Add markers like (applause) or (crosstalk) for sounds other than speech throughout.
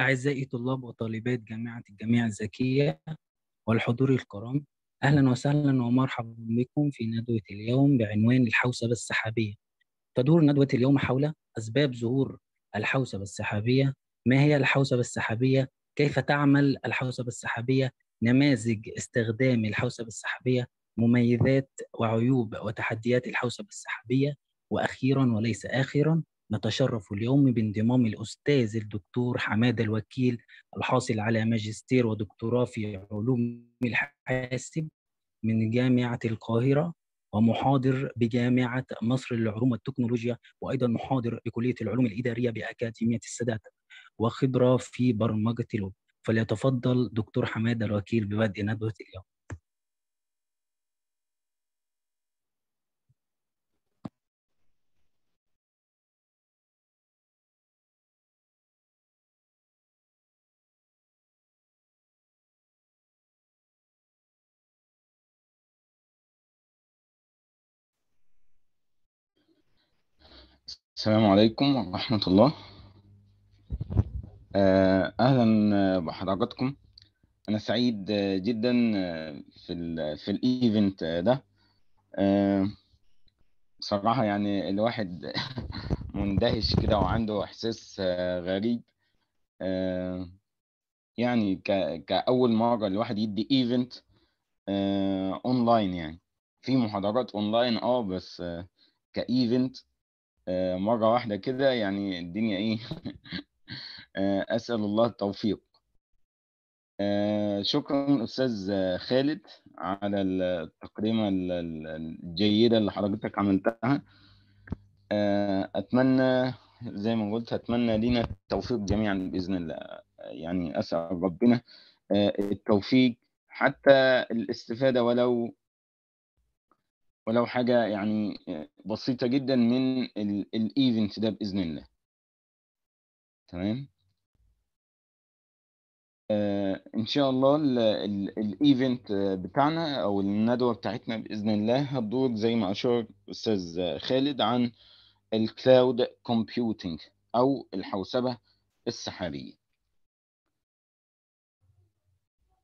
أعزائي طلاب وطالبات جامعة الجامعة الزكية والحضور الكرام أهلا وسهلا ومرحبا بكم في ندوة اليوم بعنوان الحوسبة السحابية تدور ندوة اليوم حول أسباب ظهور الحوسبة السحابية ما هي الحوسبة السحابية كيف تعمل الحوسبة السحابية نماذج استخدام الحوسبة السحابية مميزات وعيوب وتحديات الحوسبة السحابية وأخيرا وليس آخرا نتشرف اليوم بانضمام الأستاذ الدكتور حمادة الوكيل الحاصل على ماجستير ودكتوراه في علوم الحاسب من جامعة القاهرة ومحاضر بجامعة مصر للعلوم والتكنولوجيا وأيضا محاضر بكلية العلوم الإدارية بأكاديمية السادات وخبرة في برمجة الويب فليتفضل دكتور حمادة الوكيل ببدء ندوة اليوم السلام عليكم ورحمة الله آه، أهلا آه، بحضراتكم أنا سعيد آه، جدا في الـ في الإيفنت ده صراحة يعني الواحد (laughs) مندهش كده وعنده إحساس غريب يعني كأول مرة الواحد يدي إيفنت أونلاين يعني في محاضرات أونلاين أه بس كإيفنت آه، مرة واحدة كده يعني الدنيا إيه (laughs) آه، أسأل الله التوفيق آه، شكرا أستاذ خالد على التقريمة الجيدة اللي حضرتك عملتها أتمنى زي ما قلت أتمنى لينا التوفيق جميعا بإذن الله يعني أسأل ربنا التوفيق حتى الاستفادة ولو ولو حاجة يعني آه، بسيطة جدا من الايفنت ده بإذن الله تمام آه ان شاء الله الايفنت بتاعنا او الندوه بتاعتنا باذن الله هتدور زي ما اشار استاذ خالد عن الكلاود كومبيوتنج او الحوسبه السحابيه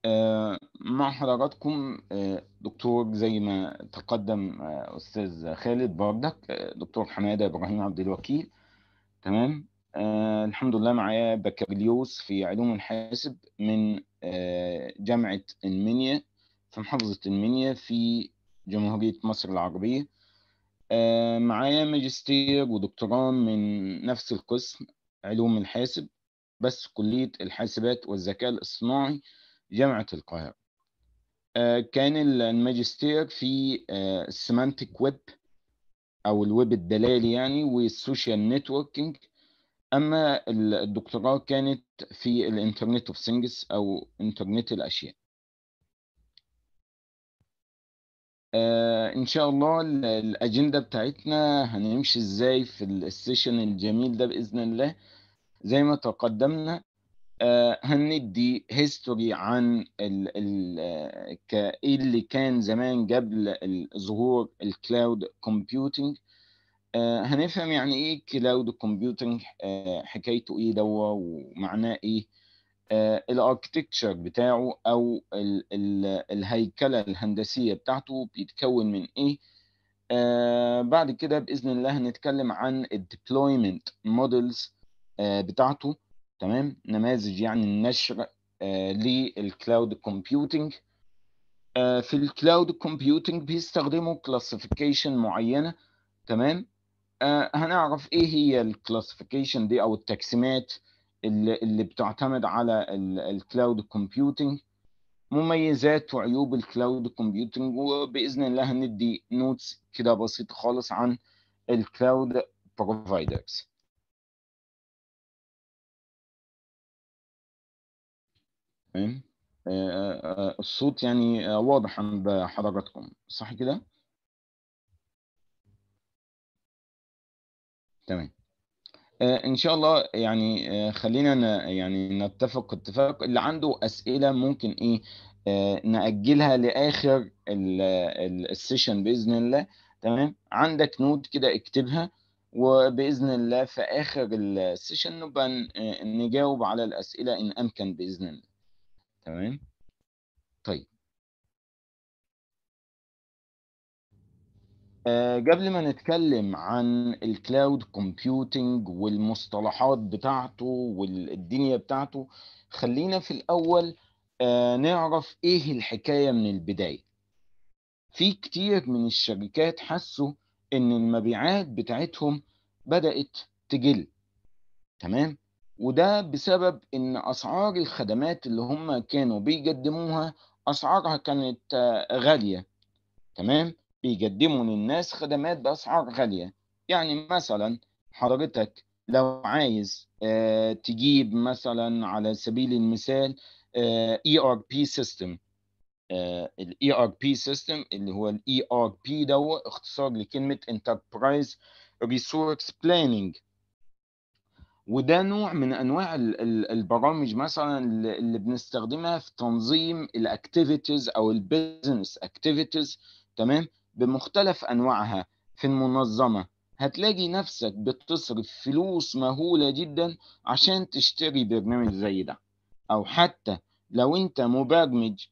آه، مع حضراتكم آه، دكتور زي ما تقدم آه، استاذ خالد بردك دكتور حماده ابراهيم عبد الوكيل تمام الحمد لله معايا بكالوريوس في علوم الحاسب من جامعه المنيا في محافظه المنيا في جمهوريه مصر العربيه معايا ماجستير ودكتوراه من نفس القسم علوم الحاسب بس كليه الحاسبات والذكاء الاصطناعي جامعة القاهرة آه، كان الماجستير في السيمانتيك آه، ويب أو الويب الدلالي يعني والسوشيال نتوركينج أما الدكتوراه كانت في الإنترنت أوف ثينجز أو إنترنت الأشياء آه، ان شاء الله الاجنده بتاعتنا هنمشي ازاي في السيشن الجميل ده باذن الله زي ما تقدمنا آه، هندي هيستوري عن ال ال ايه اللي كان زمان قبل ظهور الكلاود آه، كومبيوتنج هنفهم يعني ايه كلاود آه، كومبيوتنج حكايته ايه دوا ومعناه ايه الاركتكتشر بتاعه او ال ال الهيكله الهندسيه بتاعته بيتكون من ايه بعد كده باذن الله هنتكلم عن الديبلويمنت مودلز بتاعته تمام نماذج يعني النشر آه، للكلاود آه، كومبيوتنج في الكلاود كومبيوتنج بيستخدموا كلاسيفيكيشن معينه تمام آه، هنعرف ايه هي الكلاسيفيكيشن دي او التقسيمات اللي, اللي بتعتمد على الكلاود كومبيوتنج مميزات وعيوب الكلاود كومبيوتنج وباذن الله هندي نوتس كده بسيطه خالص عن الكلاود بروفايدرز تمام آه، آه، آه، الصوت يعني واضح عند حضراتكم صح كده تمام ان شاء الله يعني خلينا يعني نتفق اتفاق اللي عنده اسئله ممكن ايه ناجلها لاخر السيشن باذن الله تمام عندك نوت كده اكتبها وباذن الله في اخر السيشن نبقى نجاوب على الاسئله ان امكن باذن الله تمام طيب أه قبل ما نتكلم عن الكلاود كومبيوتنج والمصطلحات بتاعته والدنيا بتاعته خلينا في الأول أه نعرف إيه الحكاية من البداية في كتير من الشركات حسوا إن المبيعات بتاعتهم بدأت تجل تمام وده بسبب ان اسعار الخدمات اللي هم كانوا بيقدموها اسعارها كانت آه، غاليه تمام بيقدموا للناس خدمات باسعار غاليه يعني مثلا حضرتك لو عايز آه، تجيب مثلا على سبيل المثال اي ار بي سيستم الاي ار بي سيستم اللي هو الاي ار e بي دوت اختصار لكلمه انتربرايز ريسورس بلاننج وده نوع من انواع البرامج مثلا اللي بنستخدمها في تنظيم الاكتيفيتيز او البيزنس اكتيفيتيز تمام بمختلف انواعها في المنظمه هتلاقي نفسك بتصرف فلوس مهوله جدا عشان تشتري برنامج زي ده او حتى لو انت مبرمج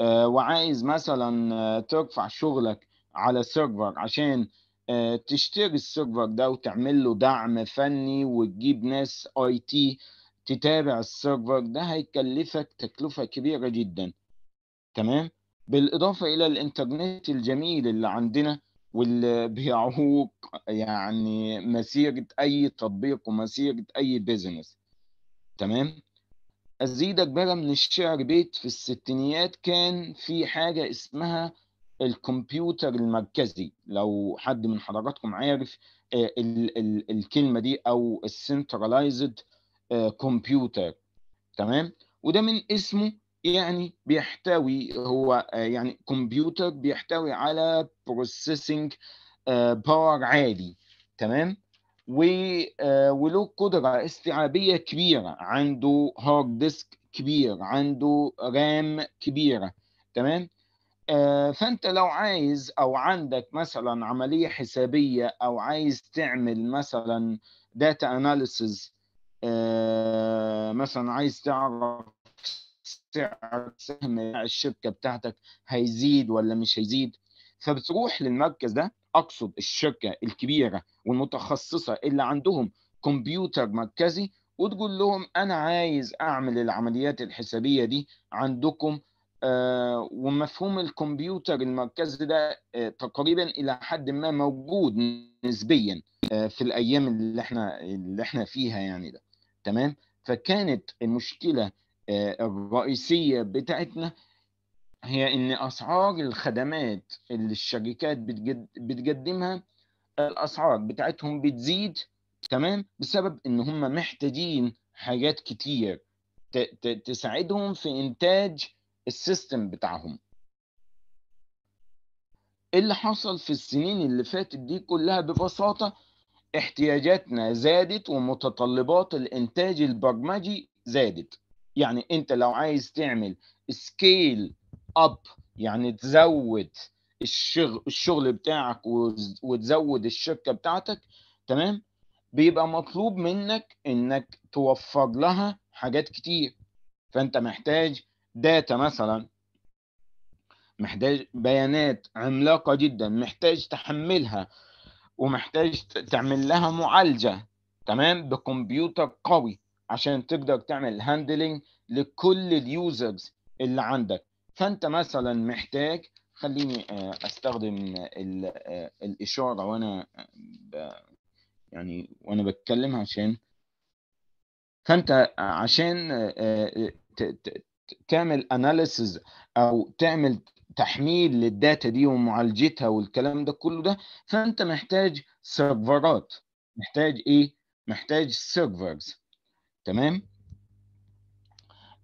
آه، وعايز مثلا آه، ترفع شغلك على سيرفر عشان آه، تشتري السيرفر ده وتعمل له دعم فني وتجيب ناس اي تي تتابع السيرفر ده هيكلفك تكلفة كبيرة جدا تمام بالإضافة إلى الإنترنت الجميل اللي عندنا واللي (laughs) بيعوق يعني مسيرة أي تطبيق ومسيرة أي بيزنس تمام أزيدك بقى من الشعر بيت في الستينيات كان في حاجة اسمها الكمبيوتر المركزي لو حد من حضراتكم عارف آه، ال ال الكلمه دي او السنترلايزد آه، كمبيوتر تمام وده من اسمه يعني بيحتوي هو آه، يعني كمبيوتر بيحتوي على بروسيسنج باور عالي تمام وله قدرة استيعابية كبيرة عنده هارد ديسك كبير عنده رام كبيرة تمام آه، فانت لو عايز او عندك مثلا عمليه حسابيه او عايز تعمل مثلا داتا اناليسز آه، مثلا عايز تعرف سعر سهم الشركه بتاعتك هيزيد ولا مش هيزيد فبتروح للمركز ده اقصد الشركه الكبيره والمتخصصه اللي عندهم كمبيوتر مركزي وتقول لهم انا عايز اعمل العمليات الحسابيه دي عندكم آه، ومفهوم الكمبيوتر المركزي ده آه، تقريبا الى حد ما موجود نسبيا آه، في الايام اللي احنا اللي احنا فيها يعني ده تمام فكانت المشكله الرئيسيه بتاعتنا هي ان اسعار الخدمات اللي الشركات بتقدمها الاسعار بتاعتهم بتزيد تمام بسبب ان هم محتاجين حاجات كتير تساعدهم في انتاج السيستم بتاعهم إيه اللي حصل في السنين اللي فاتت دي كلها ببساطة احتياجاتنا زادت ومتطلبات الانتاج البرمجي زادت يعني انت لو عايز تعمل سكيل اب يعني تزود الشغل, الشغل بتاعك وتزود الشركة بتاعتك تمام بيبقى مطلوب منك انك توفر لها حاجات كتير فانت محتاج داتا مثلا محتاج بيانات عملاقة جدا محتاج تحملها ومحتاج تعمل لها معالجة تمام بكمبيوتر قوي عشان تقدر تعمل هاندلنج لكل اليوزرز اللي عندك فانت مثلا محتاج خليني آه، استخدم آه، الاشاره وانا آه، يعني وانا بتكلم عشان فانت عشان تعمل اناليسز او تعمل تحميل للداتا دي ومعالجتها والكلام ده كله ده فانت محتاج سيرفرات محتاج ايه محتاج سيرفرز تمام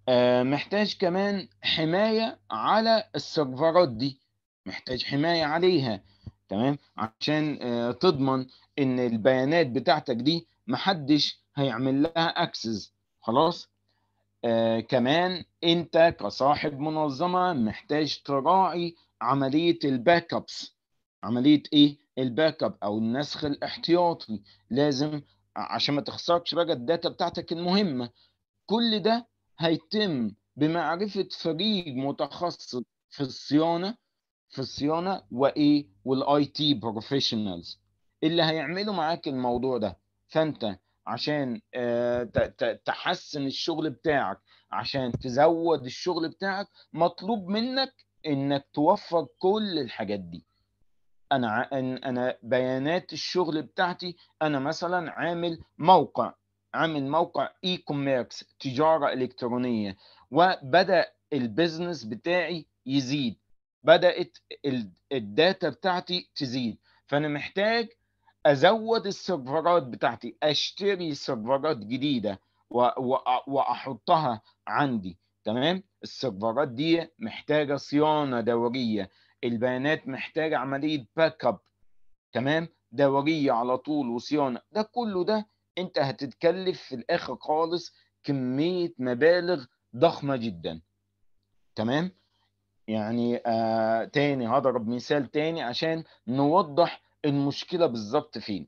آه، محتاج كمان حمايه على السيرفرات دي محتاج حمايه عليها تمام عشان آه، تضمن ان البيانات بتاعتك دي محدش هيعمل لها اكسس خلاص آه كمان انت كصاحب منظمه محتاج تراعي عمليه الباك ابس عمليه ايه الباك اب او النسخ الاحتياطي لازم عشان ما تخسرش بقى الداتا بتاعتك المهمه كل ده هيتم بمعرفه فريق متخصص في الصيانه في الصيانه وايه والاي تي بروفيشنالز اللي هيعملوا معاك الموضوع ده فانت عشان آه، تحسن الشغل بتاعك عشان تزود الشغل بتاعك مطلوب منك انك توفر كل الحاجات دي انا انا بيانات الشغل بتاعتي انا مثلا عامل موقع عامل موقع اي كوميرس تجاره الكترونيه وبدا البيزنس بتاعي يزيد بدات الداتا بتاعتي تزيد فانا محتاج ازود السيرفرات بتاعتي اشتري سيرفرات جديده واحطها عندي تمام السيرفرات دي محتاجه صيانه دوريه البيانات محتاجه عمليه باك اب تمام دوريه على طول وصيانه ده كله ده انت هتتكلف في الاخر خالص كميه مبالغ ضخمه جدا تمام يعني آه تاني هضرب مثال تاني عشان نوضح المشكله بالظبط فين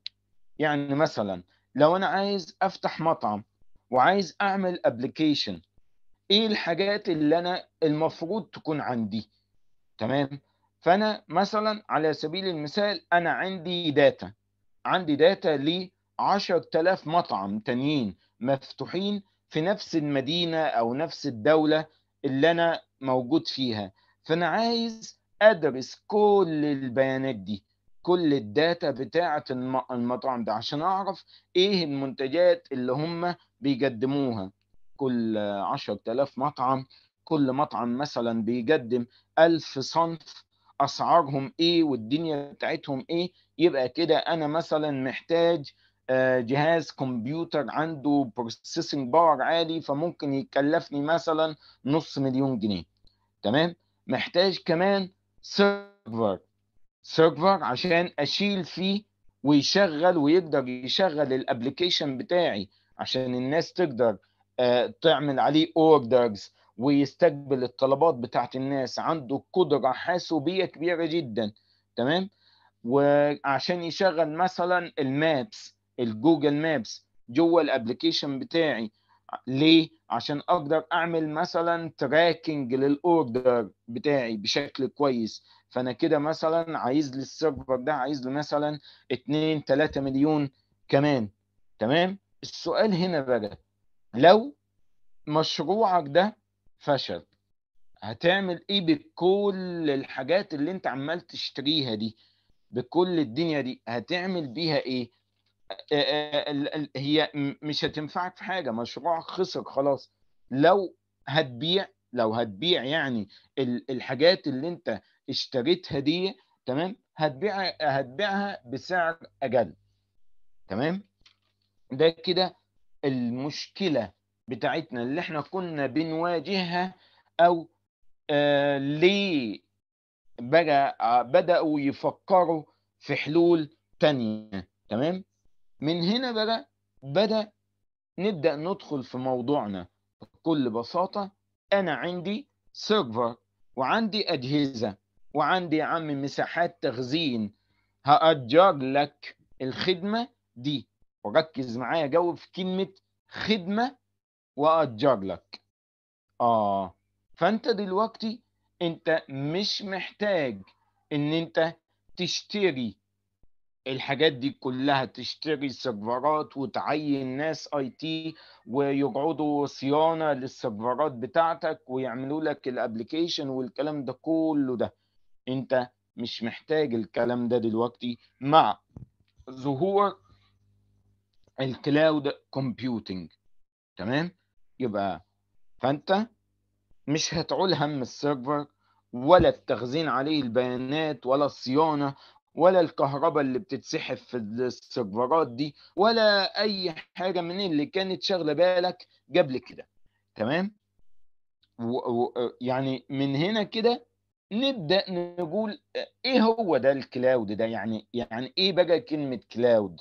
يعني مثلا لو انا عايز افتح مطعم وعايز اعمل ابلكيشن ايه الحاجات اللي انا المفروض تكون عندي تمام فانا مثلا على سبيل المثال انا عندي داتا عندي داتا ل 10000 مطعم تانيين مفتوحين في نفس المدينه او نفس الدوله اللي انا موجود فيها فانا عايز ادرس كل البيانات دي كل الداتا بتاعة المطعم ده عشان أعرف إيه المنتجات اللي هم بيقدموها كل 10000 مطعم كل مطعم مثلا بيقدم 1000 صنف أسعارهم إيه والدنيا بتاعتهم إيه يبقى كده أنا مثلا محتاج آه، جهاز كمبيوتر عنده بروسيسنج باور عالي فممكن يكلفني مثلا نص مليون جنيه تمام محتاج كمان سيرفر سيرفر عشان اشيل فيه ويشغل ويقدر يشغل الابلكيشن بتاعي عشان الناس تقدر آه، تعمل عليه اوردرز ويستقبل الطلبات بتاعت الناس عنده قدرة حاسوبية كبيرة جدا تمام وعشان يشغل مثلا المابس الجوجل مابس جوه الابلكيشن بتاعي ليه عشان اقدر اعمل مثلا تراكنج للاوردر بتاعي بشكل كويس فانا كده مثلا عايز للسيرفر ده عايز له مثلا 2 3 مليون كمان تمام السؤال هنا بقى لو مشروعك ده فشل هتعمل ايه بكل الحاجات اللي انت عمال تشتريها دي بكل الدنيا دي هتعمل بيها ايه هي مش هتنفعك في حاجه مشروعك خسر خلاص لو هتبيع لو هتبيع يعني الحاجات اللي انت اشتريت هديه تمام هتبيع هتبيعها بسعر اقل تمام ده كده المشكله بتاعتنا اللي احنا كنا بنواجهها او آه ليه بقى بداوا يفكروا في حلول تانية تمام من هنا بقى بدا نبدا ندخل في موضوعنا بكل بساطه انا عندي سيرفر وعندي اجهزه وعندي يا عم مساحات تخزين هأجر لك الخدمة دي وركز معايا جاوب في كلمة خدمة وأجر لك آه فأنت دلوقتي أنت مش محتاج إن أنت تشتري الحاجات دي كلها تشتري سيرفرات وتعين ناس اي تي ويقعدوا صيانه للسيرفرات بتاعتك ويعملوا لك الابلكيشن والكلام ده كله ده انت مش محتاج الكلام ده دلوقتي مع ظهور الكلاود كومبيوتنج تمام يبقى فانت مش هتعول هم السيرفر ولا التخزين عليه البيانات ولا الصيانه ولا الكهرباء اللي بتتسحب في السيرفرات دي ولا اي حاجه من اللي كانت شاغله بالك قبل كده تمام و... و... يعني من هنا كده نبدا نقول ايه هو ده الكلاود ده يعني يعني ايه بقى كلمه كلاود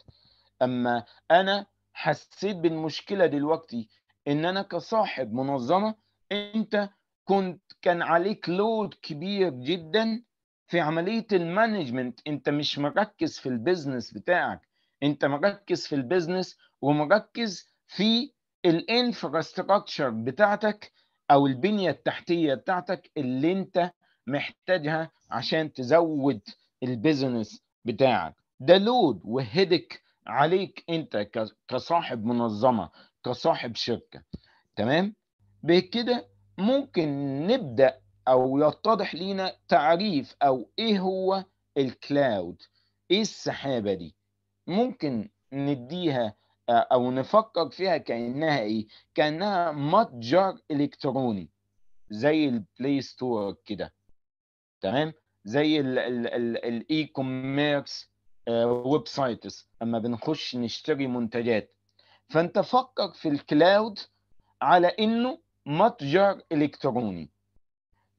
اما انا حسيت بالمشكله دلوقتي ان انا كصاحب منظمه انت كنت كان عليك لود كبير جدا في عمليه المانجمنت انت مش مركز في البيزنس بتاعك انت مركز في البيزنس ومركز في الانفراستراكشر بتاعتك او البنيه التحتيه بتاعتك اللي انت محتاجها عشان تزود البيزنس بتاعك ده لود وهدك عليك انت كصاحب منظمه كصاحب شركه تمام بكده ممكن نبدا او يتضح لينا تعريف او ايه هو الكلاود ايه السحابه دي ممكن نديها او نفكر فيها كانها ايه كانها متجر الكتروني زي البلاي ستور كده تمام زي الاي كوميرس ويب سايتس اما بنخش نشتري منتجات فانت فكر في الكلاود على انه متجر الكتروني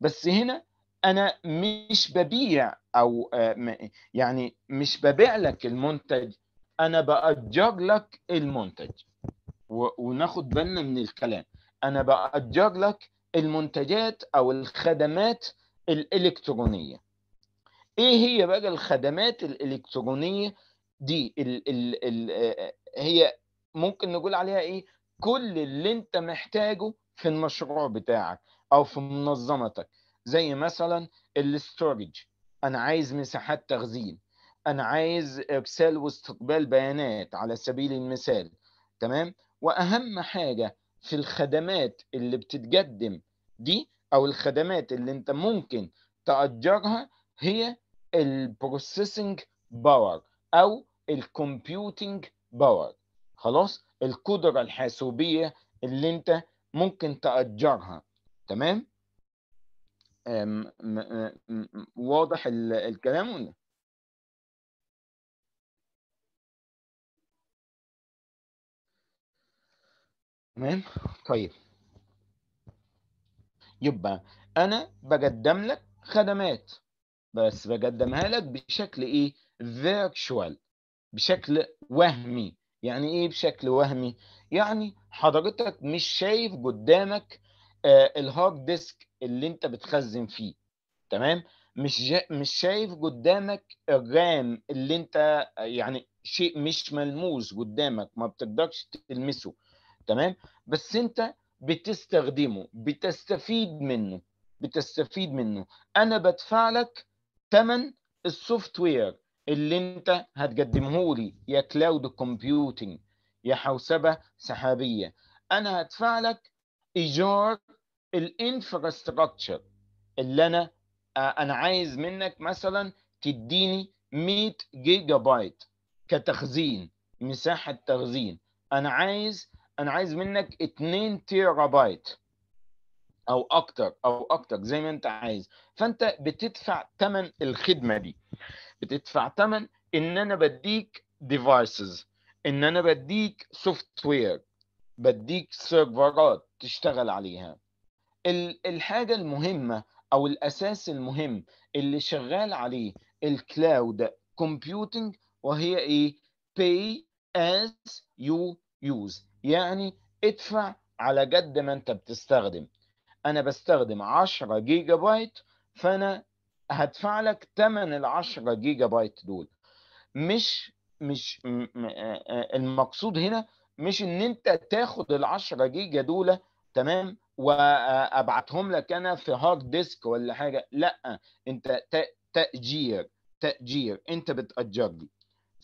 بس هنا انا مش ببيع او آه، يعني مش ببيع لك المنتج انا باجر لك المنتج وناخد بالنا من الكلام انا باجر لك المنتجات او الخدمات الإلكترونية إيه هي بقى الخدمات الإلكترونية دي ال ال ال هي ممكن نقول عليها إيه كل اللي أنت محتاجه في المشروع بتاعك أو في منظمتك زي مثلا الاستورج أنا عايز مساحات تخزين أنا عايز إرسال واستقبال بيانات على سبيل المثال تمام وأهم حاجة في الخدمات اللي بتتقدم دي او الخدمات اللي انت ممكن تاجرها هي البروسيسنج باور او الكمبيوتنج باور خلاص القدره الحاسوبيه اللي انت ممكن تاجرها تمام واضح الكلام ولا تمام طيب يبقى انا بقدم لك خدمات بس بقدمها لك بشكل ايه فيرتشوال بشكل وهمي يعني ايه بشكل وهمي يعني حضرتك مش شايف قدامك آه الهارد ديسك اللي انت بتخزن فيه تمام مش جا... مش شايف قدامك الرام اللي انت يعني شيء مش ملموس قدامك ما بتقدرش تلمسه تمام بس انت بتستخدمه بتستفيد منه بتستفيد منه انا بدفع لك ثمن السوفت وير اللي انت هتقدمه لي يا كلاود كومبيوتنج يا حوسبه سحابيه انا هدفع لك ايجار الانفراستراكشر اللي انا آه، انا عايز منك مثلا تديني 100 جيجا بايت كتخزين مساحه تخزين انا عايز انا عايز منك 2 تيرا بايت او اكتر او اكتر زي ما انت عايز فانت بتدفع ثمن الخدمه دي بتدفع ثمن ان انا بديك ديفايسز ان انا بديك سوفت وير بديك سيرفرات تشتغل عليها الحاجه المهمه او الاساس المهم اللي شغال عليه الكلاود كومبيوتنج وهي ايه pay as you use يعني ادفع على قد ما انت بتستخدم انا بستخدم 10 جيجا بايت فانا هدفع لك ثمن ال 10 جيجا بايت دول مش مش آه، آه، المقصود هنا مش ان انت تاخد ال 10 جيجا دول تمام وابعتهم لك انا في هارد ديسك ولا حاجه لا انت تاجير تاجير انت بتاجر لي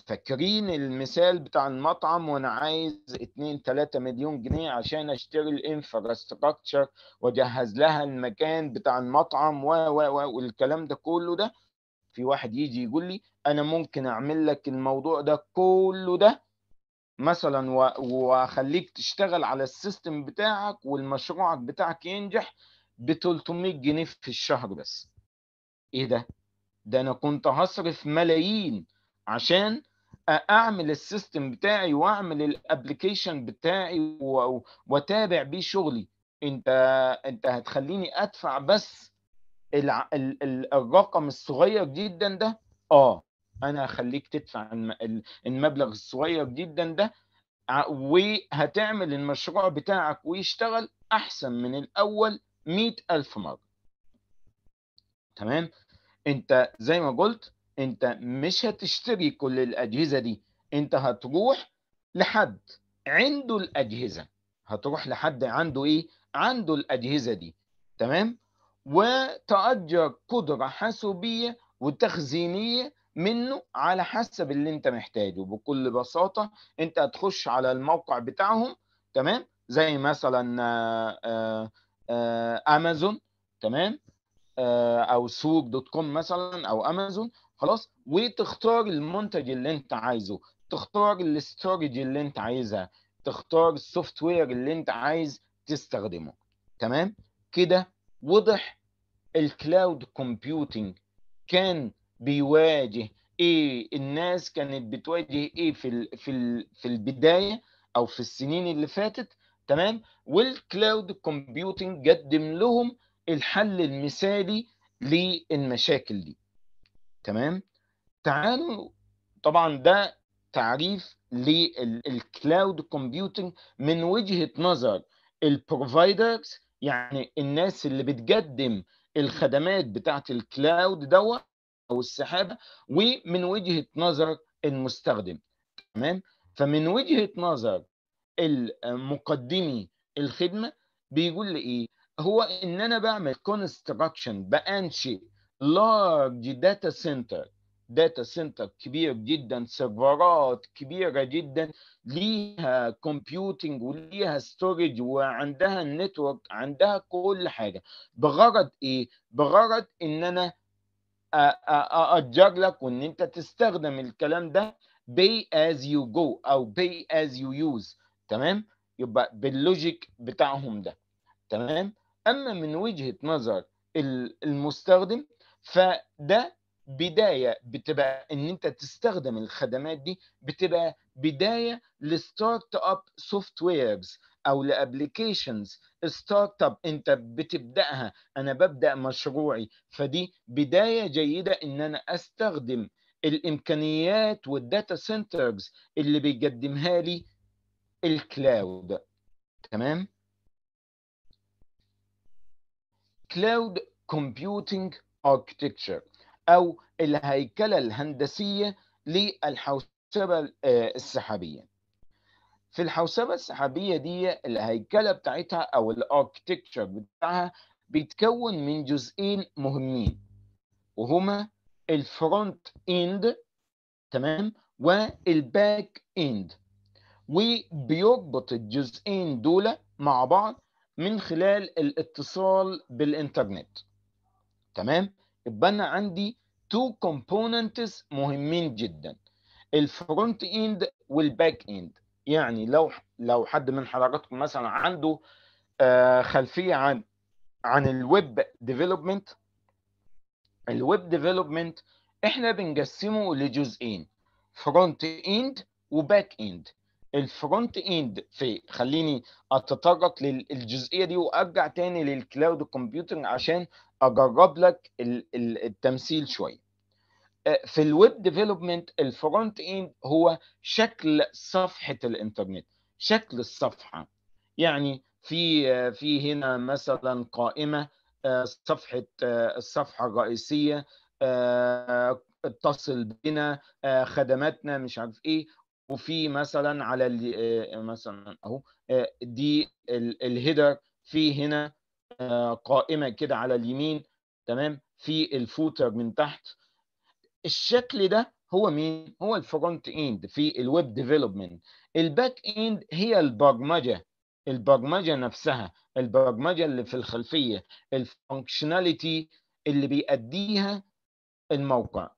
فاكرين المثال بتاع المطعم وانا عايز 2 3 مليون جنيه عشان اشتري الانفراستراكشر واجهز لها المكان بتاع المطعم و و و والكلام ده كله ده في واحد يجي يقول لي انا ممكن اعمل لك الموضوع ده كله ده مثلا واخليك تشتغل على السيستم بتاعك والمشروعك بتاعك ينجح ب 300 جنيه في الشهر بس ايه ده ده انا كنت هصرف ملايين عشان اعمل السيستم بتاعي واعمل الابلكيشن بتاعي واتابع بيه شغلي انت انت هتخليني ادفع بس الرقم الصغير جدا ده اه انا هخليك تدفع المبلغ الصغير جدا ده وهتعمل المشروع بتاعك ويشتغل احسن من الاول مئة الف مره تمام انت زي ما قلت انت مش هتشتري كل الاجهزه دي انت هتروح لحد عنده الاجهزه هتروح لحد عنده ايه عنده الاجهزه دي تمام وتأجر قدره حاسوبيه وتخزينيه منه على حسب اللي انت محتاجه بكل بساطه انت هتخش على الموقع بتاعهم تمام زي مثلا امازون آه، آه، آه، تمام او سوق دوت كوم مثلا او امازون خلاص وتختار المنتج اللي انت عايزه تختار الاستراتيجي اللي انت عايزها تختار السوفت وير اللي انت عايز تستخدمه تمام كده وضح الكلاود كومبيوتنج كان بيواجه ايه الناس كانت بتواجه ايه في الـ في الـ في البدايه او في السنين اللي فاتت تمام والكلاود كومبيوتنج قدم لهم الحل المثالي للمشاكل دي تمام تعالوا طبعا ده تعريف للكلاود كومبيوتنج من وجهه نظر البروفايدرز يعني الناس اللي بتقدم الخدمات بتاعه الكلاود دوت او السحابه ومن وجهه نظر المستخدم تمام فمن وجهه نظر مقدمي الخدمه بيقول لي ايه هو ان انا بعمل كونستراكشن بانشئ large data center data center كبير جدا سيرفرات كبيره جدا ليها كومبيوتنج وليها ستورج وعندها النتورك عندها كل حاجه بغرض ايه بغرض ان انا اجر لك وان انت تستخدم الكلام ده pay as you go او pay as you use تمام يبقى باللوجيك بتاعهم ده تمام اما من وجهه نظر المستخدم فده بدايه بتبقى ان انت تستخدم الخدمات دي بتبقى بدايه لستارت اب سوفت ويرز او لابلكيشنز ستارت اب انت بتبداها انا ببدا مشروعي فدي بدايه جيده ان انا استخدم الامكانيات والداتا سنترز اللي بيقدمها لي الكلاود تمام كلاود كومبيوتنج architecture أو الهيكلة الهندسية للحوسبة آه، السحابية في الحوسبة السحابية دي الهيكلة بتاعتها أو الاركتكتشر بتاعها بيتكون من جزئين مهمين وهما الفرونت اند تمام والباك اند وبيربط الجزئين دول مع بعض من خلال الاتصال بالانترنت تمام يبقى انا عندي تو كومبوننتس مهمين جدا الفرونت اند والباك اند يعني لو لو حد من حضراتكم مثلا عنده آه، خلفيه عن عن الويب ديفلوبمنت الويب ديفلوبمنت احنا بنقسمه لجزئين فرونت اند وباك اند الفرونت اند في خليني اتطرق للجزئيه دي وارجع تاني للكلاود كومبيوتنج عشان اجرب لك التمثيل شويه آه، في الويب ديفلوبمنت الفرونت اند هو شكل صفحه الانترنت شكل الصفحه يعني في في هنا مثلا قائمه آه، صفحه آه، الصفحه الرئيسيه اتصل بنا خدماتنا مش عارف ايه وفي مثلا على آه، مثلا اهو آه، دي الهيدر في هنا آه، قائمه كده على اليمين تمام في الفوتر من تحت الشكل ده هو مين هو الفرونت اند في الويب ديفلوبمنت الباك اند هي البرمجه البرمجه نفسها البرمجه اللي في الخلفيه الفانكشناليتي اللي بيأديها الموقع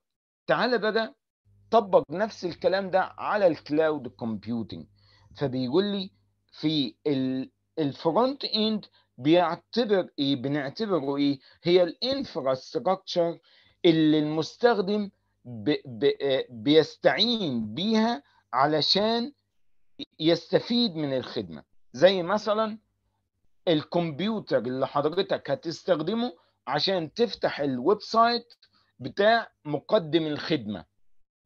تعال بقى طبق نفس الكلام ده على الكلاود كومبيوتنج فبيقول لي في الفرونت اند بيعتبر ايه بنعتبره ايه هي الانفراستراكشر اللي المستخدم آه، بيستعين بيها علشان يستفيد من الخدمه زي مثلا الكمبيوتر اللي حضرتك هتستخدمه عشان تفتح الويب سايت بتاع مقدم الخدمه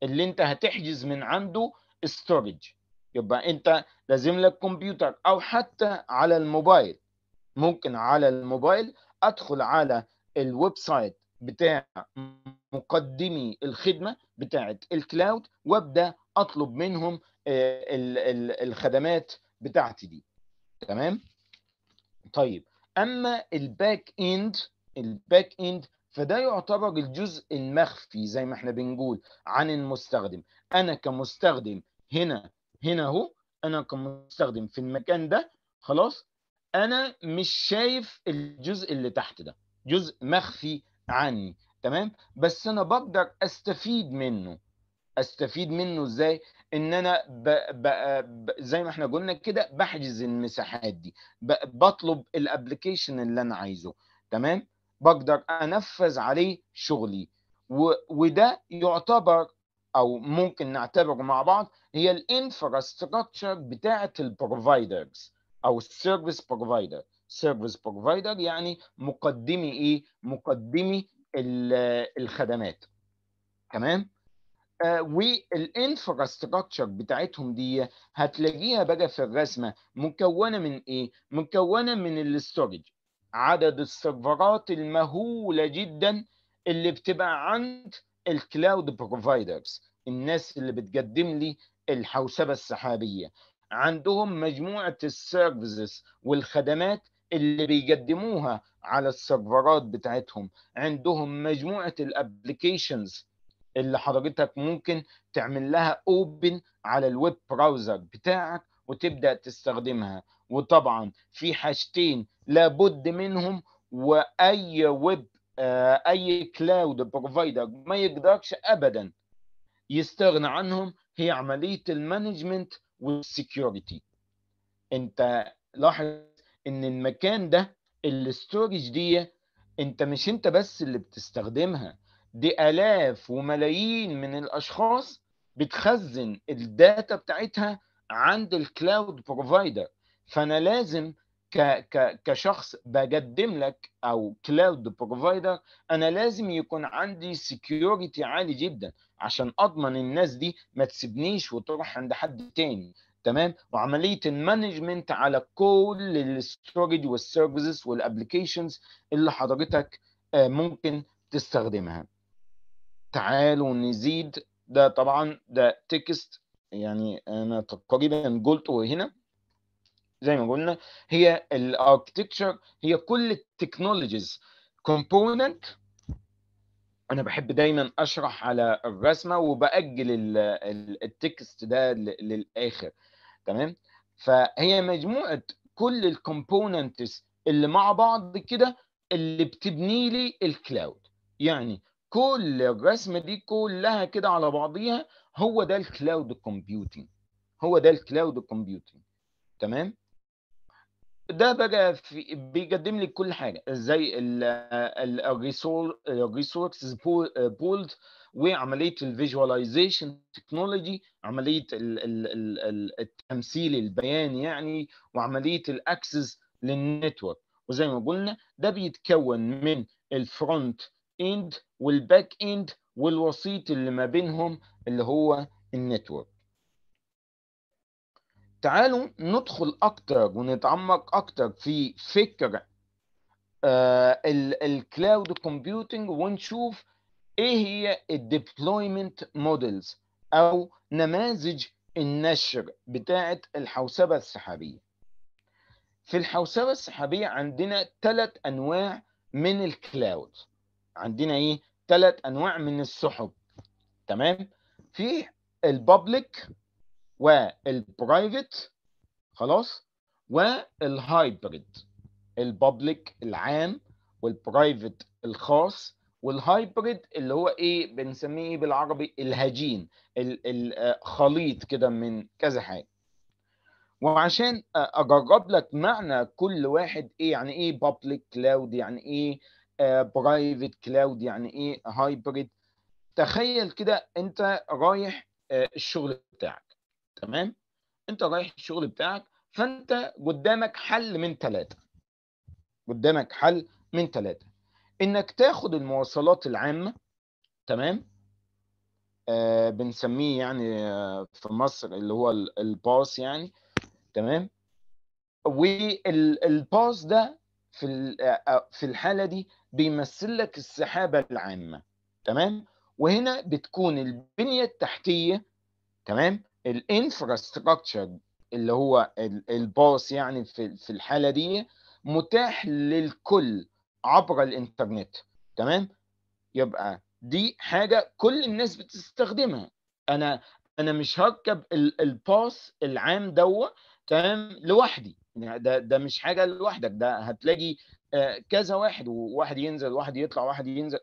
اللي انت هتحجز من عنده ستورج يبقى انت لازم لك كمبيوتر او حتى على الموبايل ممكن على الموبايل ادخل على الويب سايت بتاع مقدمي الخدمه بتاعه الكلاود وابدا اطلب منهم آه، الخدمات بتاعتي دي تمام طيب اما الباك اند الباك اند فده يعتبر الجزء المخفي زي ما احنا بنقول عن المستخدم انا كمستخدم هنا هنا اهو انا كمستخدم في المكان ده خلاص انا مش شايف الجزء اللي تحت ده جزء مخفي عني تمام بس انا بقدر استفيد منه استفيد منه ازاي ان انا ب... ب... ب... زي ما احنا قلنا كده بحجز المساحات دي ب... بطلب الابلكيشن اللي انا عايزه تمام بقدر انفذ عليه شغلي و... وده يعتبر او ممكن نعتبره مع بعض هي الانفراستراكشر بتاعه البروفايدرز او السيرفيس بروفايدر سيرفيس بروفايدر يعني مقدمي ايه مقدمي الخدمات تمام آه والانفراستراكشر بتاعتهم دي هتلاقيها بقى في الرسمه مكونه من ايه مكونه من الاستورج عدد السيرفرات المهوله جدا اللي بتبقى عند الكلاود بروفايدرز الناس اللي بتقدم لي الحوسبه السحابيه عندهم مجموعه السيرفيسز والخدمات اللي بيقدموها على السيرفرات بتاعتهم عندهم مجموعه الابلكيشنز اللي حضرتك ممكن تعمل لها اوبن على الويب براوزر بتاعك وتبدا تستخدمها وطبعا في حاجتين لابد منهم واي ويب آه، اي كلاود بروفايدر ما يقدرش ابدا يستغنى عنهم هي عمليه المانجمنت والسكيورتي انت لاحظ ان المكان ده الاستورج دي انت مش انت بس اللي بتستخدمها دي الاف وملايين من الاشخاص بتخزن الداتا بتاعتها عند الكلاود بروفايدر فانا لازم ك ك كشخص بقدم لك او كلاود بروفايدر انا لازم يكون عندي سكيورتي عالي جدا عشان اضمن الناس دي ما تسيبنيش وتروح عند حد تاني تمام وعمليه المانجمنت على كل الاستورج والسيرفيسز والابلكيشنز اللي حضرتك آه، ممكن تستخدمها تعالوا نزيد ده طبعا ده تكست يعني انا تقريبا قلته هنا زي ما قلنا هي الاركتكتشر هي كل التكنولوجيز كومبوننت انا بحب دايما اشرح على الرسمه وباجل التكست ده للاخر تمام فهي مجموعه كل الكومبوننتس اللي مع بعض كده اللي بتبني لي الكلاود يعني كل الرسمه دي كلها كده على بعضيها هو ده الكلاود كومبيوتنج هو ده الكلاود كومبيوتنج تمام ده بقى في بيقدم لك كل حاجه زي الريسورس بولد وعمليه الفيجواليزيشن تكنولوجي عمليه التمثيل البياني يعني وعمليه الاكسس للنتورك وزي ما قلنا ده بيتكون من الفرونت اند والباك اند والوسيط اللي ما بينهم اللي هو النتورك تعالوا ندخل اكتر ونتعمق اكتر في فكر آه، الكلاود كومبيوتنج ونشوف ايه هي الديبلويمنت مودلز او نماذج النشر بتاعه الحوسبه السحابيه في الحوسبه السحابيه عندنا ثلاث انواع من الكلاود عندنا ايه ثلاث انواع من السحب تمام في البابليك والبرايفت خلاص والهايبريد البابليك العام والبرايفت الخاص والهايبريد اللي هو ايه بنسميه إيه بالعربي الهجين الخليط آه، كده من كذا حاجه وعشان آه، اجرب لك معنى كل واحد ايه يعني ايه بابليك كلاود يعني ايه برايفت آه، كلاود يعني ايه هايبريد تخيل كده انت رايح الشغل بتاعك تمام انت رايح الشغل بتاعك فانت قدامك حل من ثلاثه قدامك حل من ثلاثه انك تاخد المواصلات العامه تمام آه بنسميه يعني آه في مصر اللي هو الباص يعني تمام والباص ده في آه، آه، في الحاله دي بيمثل لك السحابه العامه تمام وهنا بتكون البنيه التحتيه تمام الانفراستراكشر اللي هو الباص يعني في في الحاله دي متاح للكل عبر الانترنت تمام يبقى دي حاجه كل الناس بتستخدمها انا انا مش هركب الباص العام دو تمام لوحدي يعني ده ده مش حاجه لوحدك ده هتلاقي آه، كذا واحد وواحد ينزل واحد يطلع واحد ينزل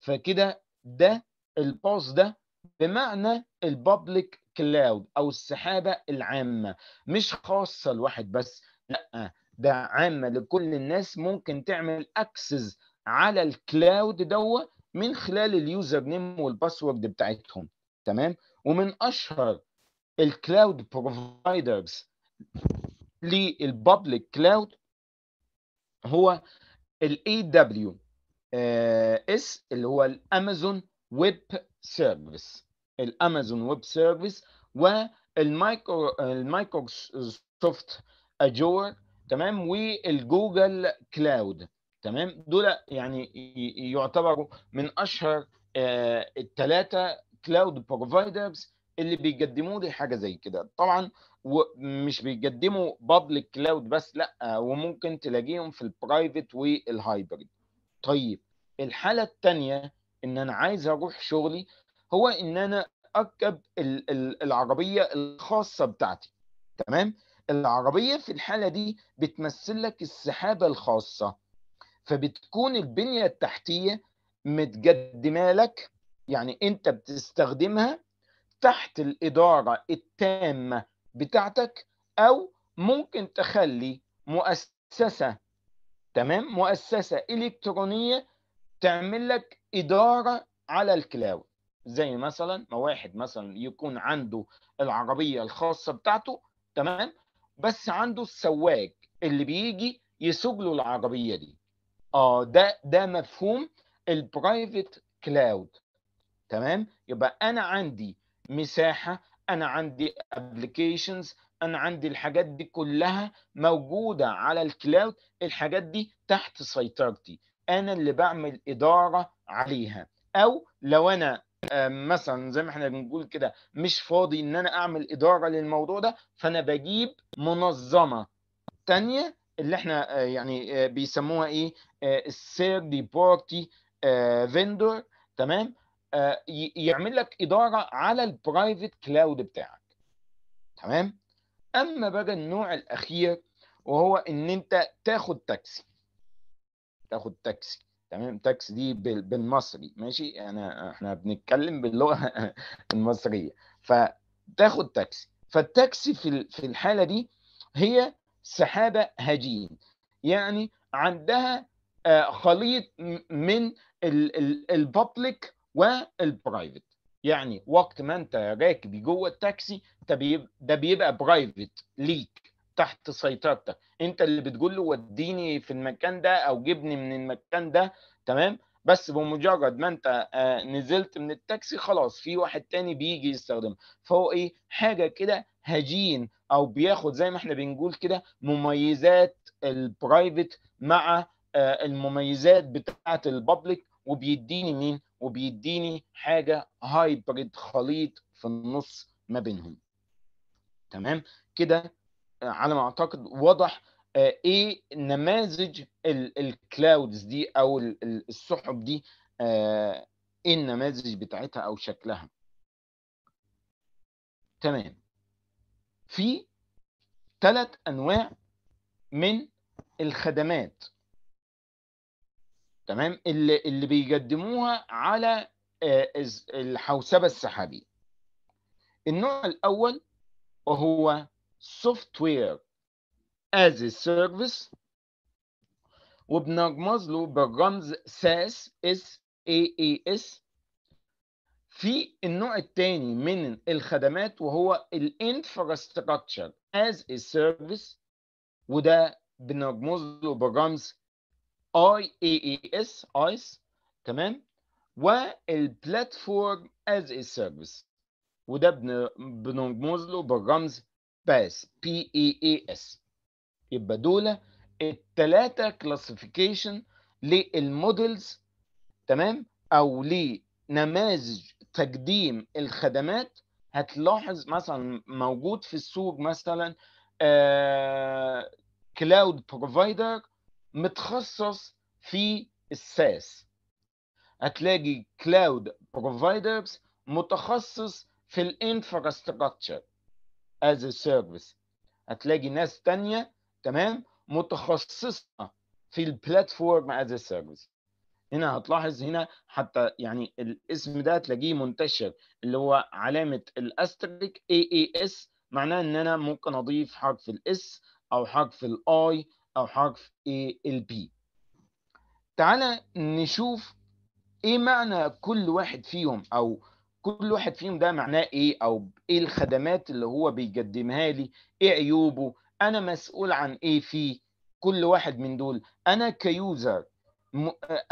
فكده ده الباص ده بمعنى البابليك الكلاود او السحابه العامه مش خاصه لواحد بس لا ده عامه لكل الناس ممكن تعمل اكسس على الكلاود دوت من خلال اليوزر نيم والباسورد بتاعتهم تمام ومن اشهر الكلاود بروفايدرز للبابليك كلاود هو الاي آه، دبليو اس اللي هو الامازون ويب سيرفيس الامازون ويب سيرفيس والمايكرو المايكروسوفت اجور تمام والجوجل كلاود تمام دول يعني يعتبروا من اشهر آه، الثلاثه كلاود بروفايدرز اللي بيقدموا لي حاجه زي كده طبعا ومش بيقدموا بابليك كلاود بس لا وممكن تلاقيهم في البرايفت والهايبرد طيب الحاله الثانيه ان انا عايز اروح شغلي هو ان انا اركب العربيه الخاصه بتاعتي تمام العربيه في الحاله دي بتمثل لك السحابه الخاصه فبتكون البنيه التحتيه متقدمه لك يعني انت بتستخدمها تحت الاداره التامه بتاعتك او ممكن تخلي مؤسسه تمام مؤسسه الكترونيه تعمل لك اداره على الكلاود زي مثلا ما واحد مثلا يكون عنده العربيه الخاصه بتاعته تمام بس عنده السواق اللي بيجي يسوق له العربيه دي اه ده ده مفهوم البرايفت كلاود تمام يبقى انا عندي مساحه انا عندي ابلكيشنز انا عندي الحاجات دي كلها موجوده على الكلاود الحاجات دي تحت سيطرتي انا اللي بعمل اداره عليها او لو انا آه، مثلا زي ما احنا بنقول كده مش فاضي ان انا اعمل اداره للموضوع ده فانا بجيب منظمه ثانيه اللي احنا آه، يعني آه، بيسموها ايه الثيرد بارتي فيندور تمام يعمل لك اداره على البرايفت كلاود بتاعك تمام اما بقى النوع الاخير وهو ان انت تاخد تاكسي تاخد تاكسي تمام تاكس دي بالمصري ماشي انا احنا بنتكلم باللغه (laughs) المصريه فتاخد تاكسي فالتاكسي في في الحاله دي هي سحابه هجين يعني عندها آه، خليط من الببليك والبرايفت يعني وقت ما انت راكب جوه التاكسي ده بيبقى برايفت ليك تحت سيطرتك انت اللي بتقول له وديني في المكان ده او جبني من المكان ده تمام بس بمجرد ما انت آه، نزلت من التاكسي خلاص في واحد تاني بيجي يستخدمه فهو ايه حاجه كده هجين او بياخد زي ما احنا بنقول كده مميزات البرايفت مع آه، المميزات بتاعه البابليك وبيديني مين وبيديني حاجه هايبريد خليط في النص ما بينهم تمام كده على ما اعتقد وضح آه، ايه نماذج الكلاودز دي او السحب دي آه، ايه النماذج بتاعتها او شكلها تمام في ثلاث انواع من الخدمات تمام اللي اللي بيقدموها على آه، الحوسبه السحابيه النوع الاول وهو software as a service وبنرمز له بالرمز SAS S A A S في النوع الثاني من الخدمات وهو الانفراستراكشر as a service وده بنرمز له بالرمز I A A S ICE تمام والبلاتفورم از a service وده بنرمز له بالرمز باس بي اي اي اس يبقى دول الثلاثه كلاسيفيكيشن للمودلز تمام او لنماذج تقديم الخدمات هتلاحظ مثلا موجود في السوق مثلا آه كلاود بروفايدر متخصص في الساس هتلاقي كلاود بروفايدرز متخصص في الانفراستراكشر as a service هتلاقي ناس تانية تمام متخصصة في البلاتفورم as a service هنا هتلاحظ هنا حتى يعني الاسم ده هتلاقيه منتشر اللي هو علامة الاستريك اي اي اس معناه ان انا ممكن اضيف حرف الاس او حرف الاي او حرف اي البي تعالى نشوف ايه معنى كل واحد فيهم او كل واحد فيهم ده معناه ايه او ايه الخدمات اللي هو بيقدمها لي ايه عيوبه انا مسؤول عن ايه فيه كل واحد من دول انا كيوزر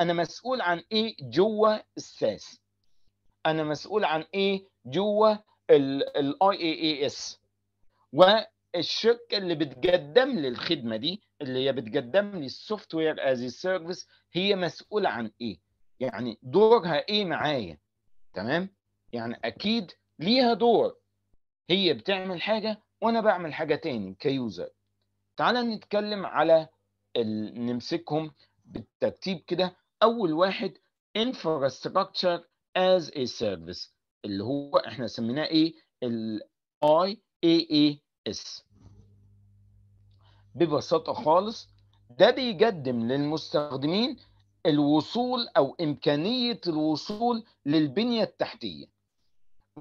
انا مسؤول عن ايه جوه الساس انا مسؤول عن ايه جوه الاي اي اي اس والشركه اللي بتقدم لي الخدمه دي اللي هي بتقدم لي السوفت وير از سيرفيس هي مسؤوله عن ايه يعني دورها ايه معايا تمام يعني اكيد ليها دور هي بتعمل حاجه وانا بعمل حاجه تاني كيوزر تعال نتكلم على ال... نمسكهم بالترتيب كده اول واحد infrastructure as a service اللي هو احنا سميناه ايه ال IaaS ببساطه خالص ده بيقدم للمستخدمين الوصول او امكانيه الوصول للبنيه التحتيه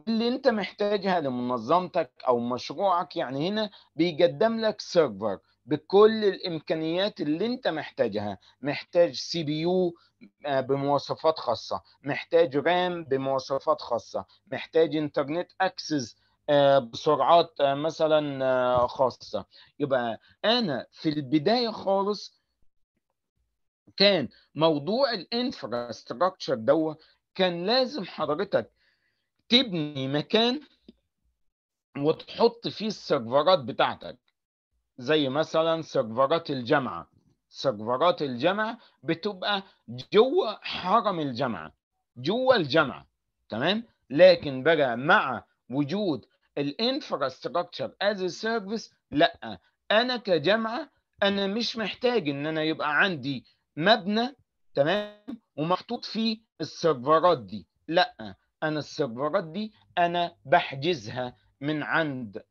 اللي انت محتاجها لمنظمتك او مشروعك يعني هنا بيقدم لك سيرفر بكل الامكانيات اللي انت محتاجها محتاج سي بي يو بمواصفات خاصه محتاج رام بمواصفات خاصه محتاج انترنت اكسس آه، بسرعات آه، مثلا آه، خاصه يبقى انا في البدايه خالص كان موضوع الانفراستراكشر دوت كان لازم حضرتك تبني مكان وتحط فيه السيرفرات بتاعتك زي مثلا سيرفرات الجامعه سيرفرات الجامعه بتبقى جوه حرم الجامعه جوه الجامعه تمام لكن بقى مع وجود الانفراستراكشر از سيرفيس لا انا كجامعه انا مش محتاج ان انا يبقى عندي مبنى تمام ومحطوط فيه السيرفرات دي لا انا السيرفرات دي انا بحجزها من عند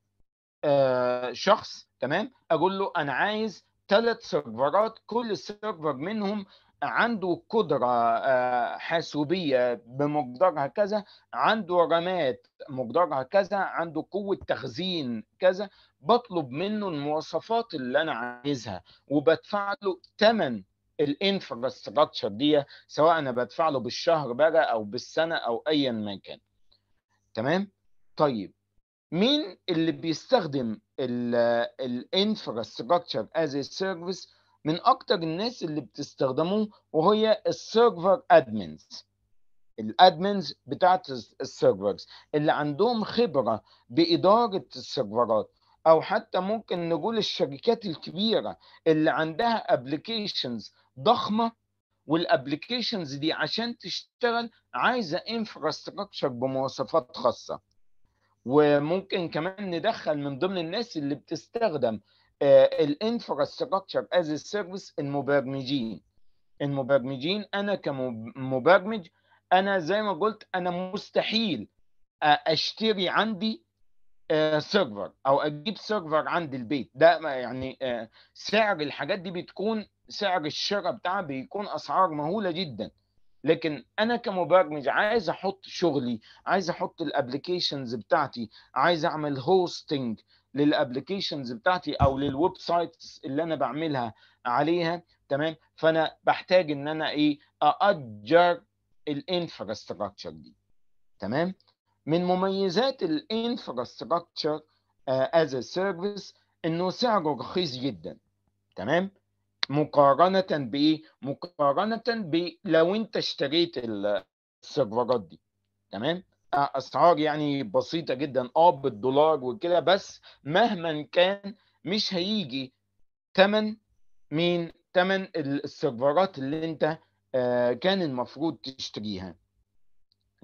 آه، شخص تمام اقول له انا عايز ثلاث سيرفرات كل سيرفر منهم عنده قدرة آه، حاسوبية بمقدارها كذا عنده رامات مقدارها كذا عنده قوة تخزين كذا بطلب منه المواصفات اللي أنا عايزها وبدفع له ثمن الانفراستراكشر دي سواء انا بدفع له بالشهر بقى او بالسنه او ايا ما كان تمام طيب مين اللي بيستخدم الانفراستراكشر از سيرفيس من اكتر الناس اللي بتستخدموه وهي السيرفر ادمنز الادمنز بتاعت السيرفرز اللي عندهم خبره باداره السيرفرات او حتى ممكن نقول الشركات الكبيره اللي عندها ابلكيشنز ضخمه والابلكيشنز دي عشان تشتغل عايزه انفراستراكشر بمواصفات خاصه وممكن كمان ندخل من ضمن الناس اللي بتستخدم الانفراستراكشر از سيرفيس المبرمجين المبرمجين انا كمبرمج انا زي ما قلت انا مستحيل آه، اشتري عندي آه، سيرفر او اجيب سيرفر عند البيت ده يعني آه، سعر الحاجات دي بتكون سعر الشراء بتاعها بيكون اسعار مهوله جدا لكن انا كمبرمج عايز احط شغلي عايز احط الابلكيشنز بتاعتي عايز اعمل هوستنج للابلكيشنز بتاعتي او للويب سايتس اللي انا بعملها عليها تمام فانا بحتاج ان انا ايه ااجر الانفراستراكشر دي تمام من مميزات الانفراستراكشر از آه، سيرفيس انه سعره رخيص جدا تمام مقارنه بايه مقارنه ب لو انت اشتريت السيرفرات دي تمام اسعار يعني بسيطه جدا اه بالدولار وكده بس مهما كان مش هيجي تمن مين تمن السيرفرات اللي انت آه، كان المفروض تشتريها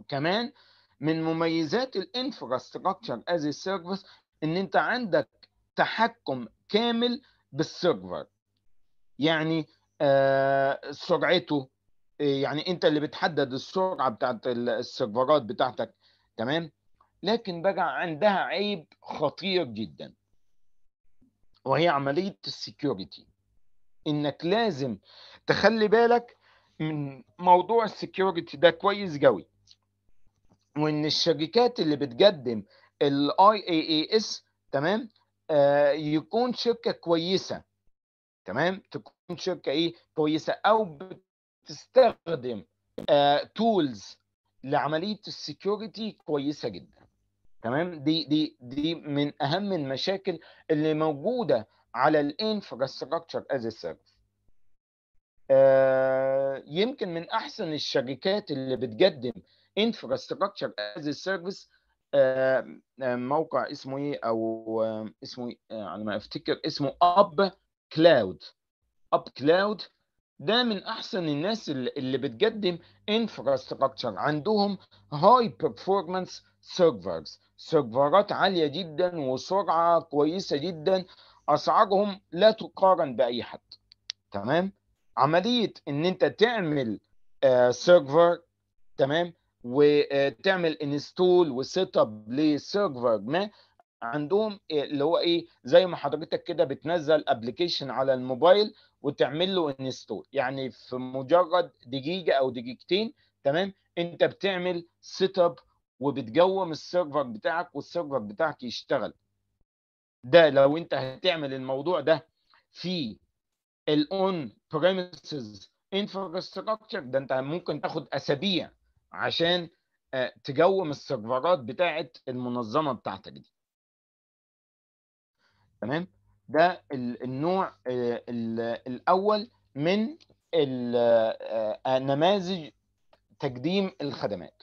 كمان من مميزات الانفراستراكشر از سيرفيس ان انت عندك تحكم كامل بالسيرفر يعني آه سرعته يعني انت اللي بتحدد السرعه بتاعت السيرفرات بتاعتك تمام لكن بقى عندها عيب خطير جدا وهي عمليه السكيورتي انك لازم تخلي بالك من موضوع السكيورتي ده كويس قوي وان الشركات اللي بتقدم الاي اي اي اس تمام آه، يكون شركه كويسه تمام تكون شركه ايه كويسه او بتستخدم تولز آه، لعمليه السكيورتي كويسه جدا تمام دي دي دي من اهم المشاكل اللي موجوده على الانفراستراكشر از سيرفيس يمكن من احسن الشركات اللي بتقدم infrastructure as a service آه، آه، موقع اسمه ايه او آه، اسمه ايه على ما افتكر اسمه اب كلاود اب كلاود ده من احسن الناس اللي بتقدم انفراستراكشر عندهم هاي بيرفورمانس سيرفرز سيرفرات عاليه جدا وسرعه كويسه جدا اسعارهم لا تقارن باي حد تمام عمليه ان انت تعمل سيرفر تمام وتعمل انستول وسيت اب لسيرفر ما عندهم إيه اللي هو ايه زي ما حضرتك كده بتنزل ابلكيشن على الموبايل وتعمل له انستول يعني في مجرد دقيقه او دقيقتين تمام انت بتعمل سيت اب وبتقوم السيرفر بتاعك والسيرفر بتاعك يشتغل ده لو انت هتعمل الموضوع ده في الاون بريمسز انفراستراكشر ده انت ممكن تاخد اسابيع عشان آه، تقوم السيرفرات بتاعه المنظمه بتاعتك دي تمام ده النوع آه، الاول من آه، نماذج تقديم الخدمات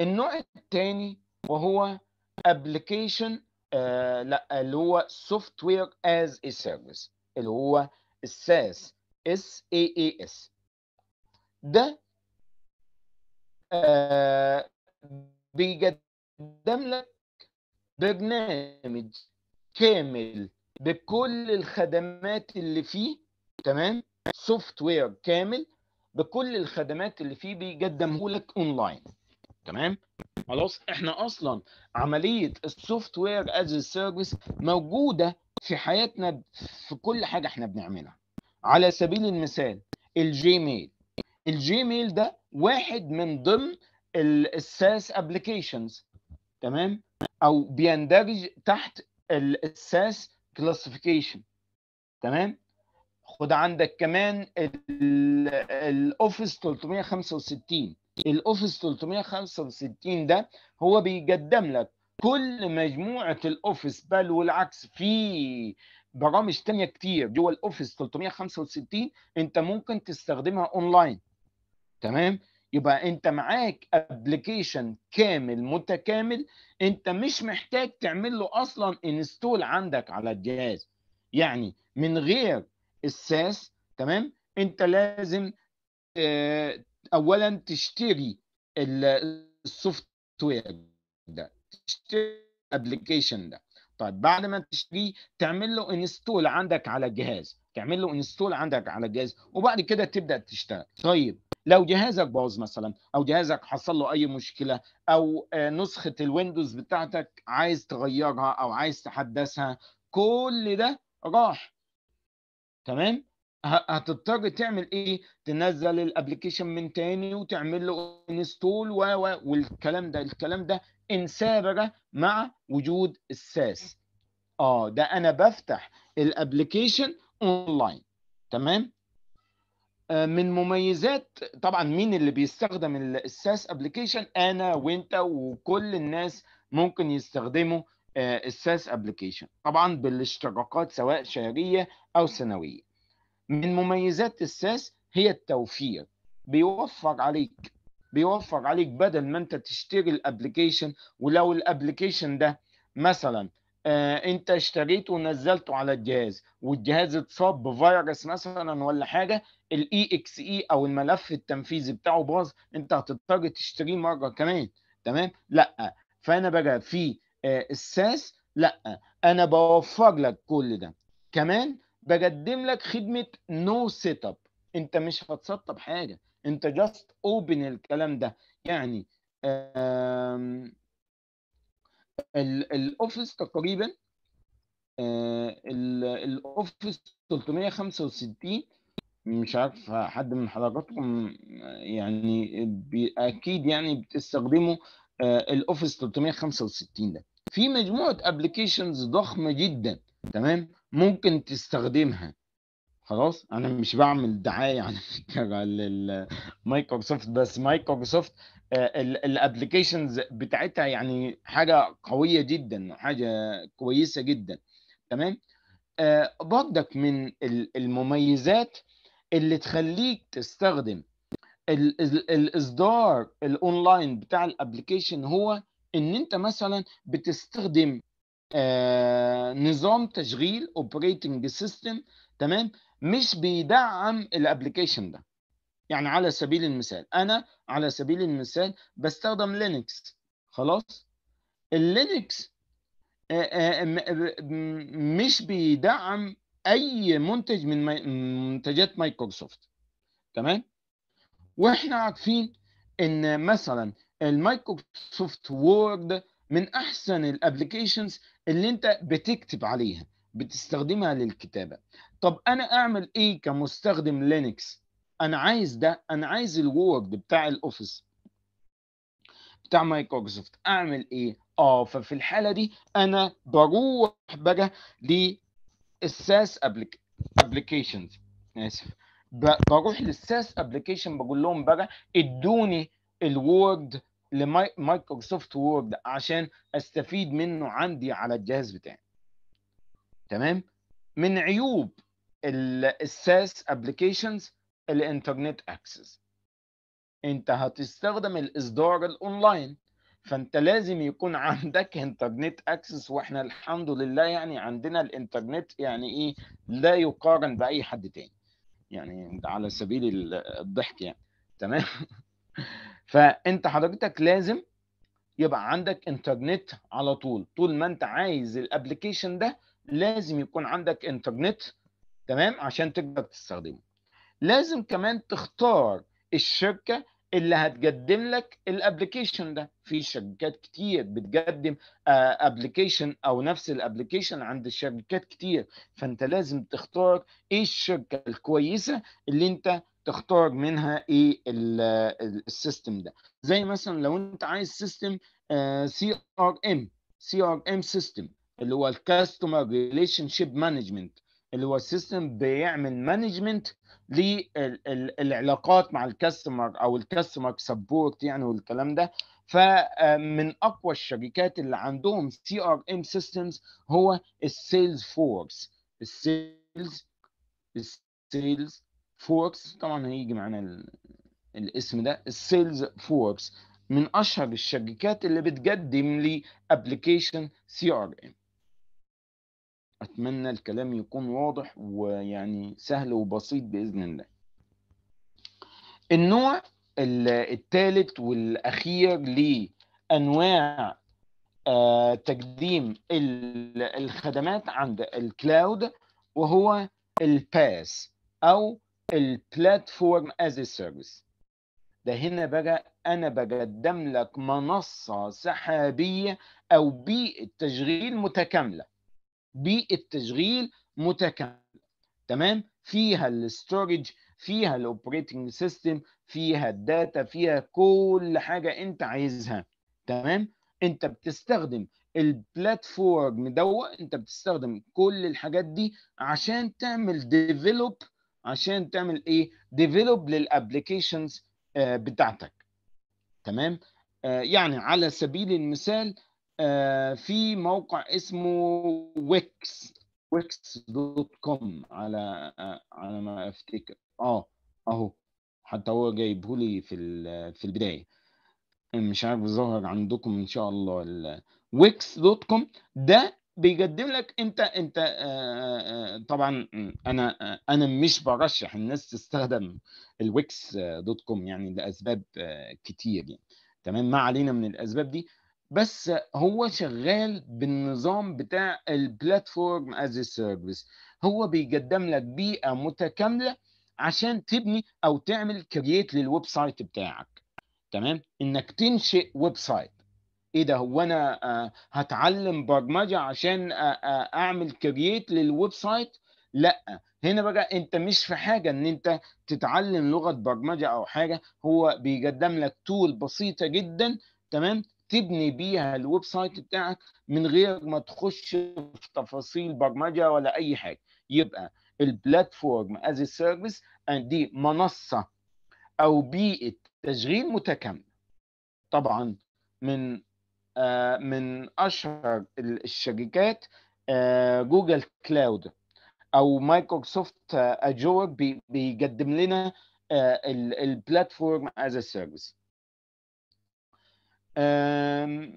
النوع الثاني وهو ابلكيشن آه لا اللي هو سوفت وير از ا سيرفيس اللي هو الساس اس اي اي اس ده آه، بيقدم لك برنامج كامل بكل الخدمات اللي فيه تمام سوفت وير كامل بكل الخدمات اللي فيه بيقدمه لك اونلاين تمام خلاص احنا اصلا عمليه السوفت وير از سيرفيس موجوده في حياتنا في كل حاجه احنا بنعملها على سبيل المثال الجيميل الجيميل ده واحد من ضمن الساس ابلكيشنز تمام او بيندرج تحت الساس كلاسيفيكيشن تمام خد عندك كمان الاوفيس 365 الاوفيس 365 ده هو بيقدم لك كل مجموعه الاوفيس بل والعكس في برامج تانية كتير جوه الاوفيس 365 انت ممكن تستخدمها اونلاين تمام يبقى انت معاك ابلكيشن كامل متكامل انت مش محتاج تعمل له اصلا انستول عندك على الجهاز يعني من غير الساس تمام انت لازم اه اولا تشتري السوفت وير ده تشتري الابلكيشن ده طيب بعد ما تشتريه تعمل له انستول عندك على الجهاز تعمل له انستول عندك على الجهاز وبعد كده تبدا تشتغل طيب لو جهازك باظ مثلا او جهازك حصل له اي مشكله او آه، نسخه الويندوز بتاعتك عايز تغيرها او عايز تحدثها كل ده راح تمام هتضطر تعمل ايه تنزل الابلكيشن من تاني وتعمل له انستول و والكلام ده الكلام ده انسابره مع وجود الساس اه ده انا بفتح الابلكيشن اونلاين تمام آه، من مميزات طبعا مين اللي بيستخدم الساس ابلكيشن انا وانت وكل الناس ممكن يستخدموا آه، الساس ابلكيشن طبعا بالاشتراكات سواء شهريه او سنويه من مميزات الساس هي التوفير بيوفر عليك بيوفر عليك بدل ما انت تشتري الابلكيشن ولو الابلكيشن ده مثلا آه، انت اشتريته ونزلته على الجهاز والجهاز اتصاب بفيروس مثلا ولا حاجه الاي اكس e اي e او الملف التنفيذي بتاعه باظ انت هتضطر تشتريه مره كمان تمام لا فانا بقى في الساس آه، لا انا بوفر لك كل ده كمان بقدم لك خدمه نو سيت اب انت مش هتسطب حاجه انت جاست اوبن الكلام ده يعني الاوفيس تقريبا آه، الاوفيس 365 مش عارف حد من حضراتكم يعني اكيد يعني بتستخدموا الاوفيس 365 ده في مجموعه ابلكيشنز ضخمه جدا تمام ممكن تستخدمها خلاص انا مش بعمل دعايه (laughs) على يعني فكره للمايكروسوفت بس مايكروسوفت آه، الابلكيشنز بتاعتها يعني حاجه قويه جدا حاجه كويسه جدا تمام آه، برضك من المميزات اللي تخليك تستخدم الاصدار الاونلاين بتاع الابلكيشن هو ان انت مثلا بتستخدم آه، نظام تشغيل اوبريتنج سيستم تمام مش بيدعم الابلكيشن ده يعني على سبيل المثال انا على سبيل المثال بستخدم لينكس خلاص اللينكس آه، آه، مش بيدعم اي منتج من منتجات مايكروسوفت تمام واحنا عارفين ان مثلا المايكروسوفت وورد من احسن الابلكيشنز اللي انت بتكتب عليها بتستخدمها للكتابه طب انا اعمل ايه كمستخدم لينكس انا عايز ده انا عايز الوورد بتاع الاوفيس بتاع مايكروسوفت اعمل ايه اه ففي الحاله دي انا بروح بقى للساس ابلكيشنز اسف بروح للساس ابلكيشن بقول لهم بقى ادوني الوورد لمايكروسوفت وورد عشان استفيد منه عندي على الجهاز بتاعي تمام من عيوب الساس ابلكيشنز الانترنت اكسس انت هتستخدم الاصدار الاونلاين فانت لازم يكون عندك انترنت اكسس واحنا الحمد لله يعني عندنا الانترنت يعني ايه لا يقارن باي حد تاني يعني على سبيل الضحك يعني تمام (laughs) فانت حضرتك لازم يبقى عندك انترنت على طول طول ما انت عايز الابلكيشن ده لازم يكون عندك انترنت تمام عشان تقدر تستخدمه لازم كمان تختار الشركه اللي هتقدم لك الابلكيشن ده في شركات كتير بتقدم ابلكيشن آه، او نفس الابلكيشن عند شركات كتير فانت لازم تختار ايه الشركه الكويسه اللي انت تختار منها ايه السيستم ده زي مثلا لو انت عايز سيستم سي ار ام سي ار ام سيستم اللي هو الكاستمر ريليشن شيب مانجمنت اللي هو السيستم بيعمل مانجمنت للعلاقات مع الكاستمر او الكاستمر سبورت يعني والكلام ده فمن آه، اقوى الشركات اللي عندهم سي ار ام سيستمز هو السيلز فورس السيلز السيلز فورس طبعا هيجي معانا الاسم ده السيلز فورس من اشهر الشركات اللي بتقدم لي ابلكيشن سي ار ام أتمنى الكلام يكون واضح ويعني سهل وبسيط بإذن الله النوع الثالث والأخير لأنواع آه، تقديم الخدمات عند الكلاود وهو الباس أو البلاتفورم a سيرفيس ده هنا بقى أنا بقدم لك منصة سحابية أو بيئة تشغيل متكاملة بالتشغيل متكامل تمام فيها الاستورج فيها الاوبريتنج سيستم فيها الداتا فيها كل حاجه انت عايزها تمام انت بتستخدم البلاتفورم دوت انت بتستخدم كل الحاجات دي عشان تعمل ديفلوب عشان تعمل ايه ديفلوب للابلكيشنز آه، بتاعتك تمام آه، يعني على سبيل المثال آه، في موقع اسمه ويكس ويكس دوت كوم على آه، على ما افتكر اه اهو حتى هو جايبه لي في في البدايه مش عارف ظهر عندكم ان شاء الله ويكس دوت كوم ده بيقدم لك انت انت آه، طبعا انا انا مش برشح الناس تستخدم الويكس دوت كوم يعني لاسباب كتير يعني تمام ما علينا من الاسباب دي بس هو شغال بالنظام بتاع البلاتفورم از سيرفيس هو بيقدم لك بيئه متكامله عشان تبني او تعمل كرييت للويب سايت بتاعك تمام انك تنشئ ويب سايت ايه ده هو انا آه، هتعلم برمجه عشان آه، آه، اعمل كرييت للويب سايت لا هنا بقى انت مش في حاجه ان انت تتعلم لغه برمجه او حاجه هو بيقدم لك تول بسيطه جدا تمام تبني بيها الويب سايت بتاعك من غير ما تخش في تفاصيل برمجه ولا اي حاجه يبقى البلاتفورم از سيرفيس دي منصه او بيئه تشغيل متكامله طبعا من آه، من اشهر الشركات آه، جوجل كلاود او مايكروسوفت آه، اجور بيقدم لنا البلاتفورم از سيرفيس آه،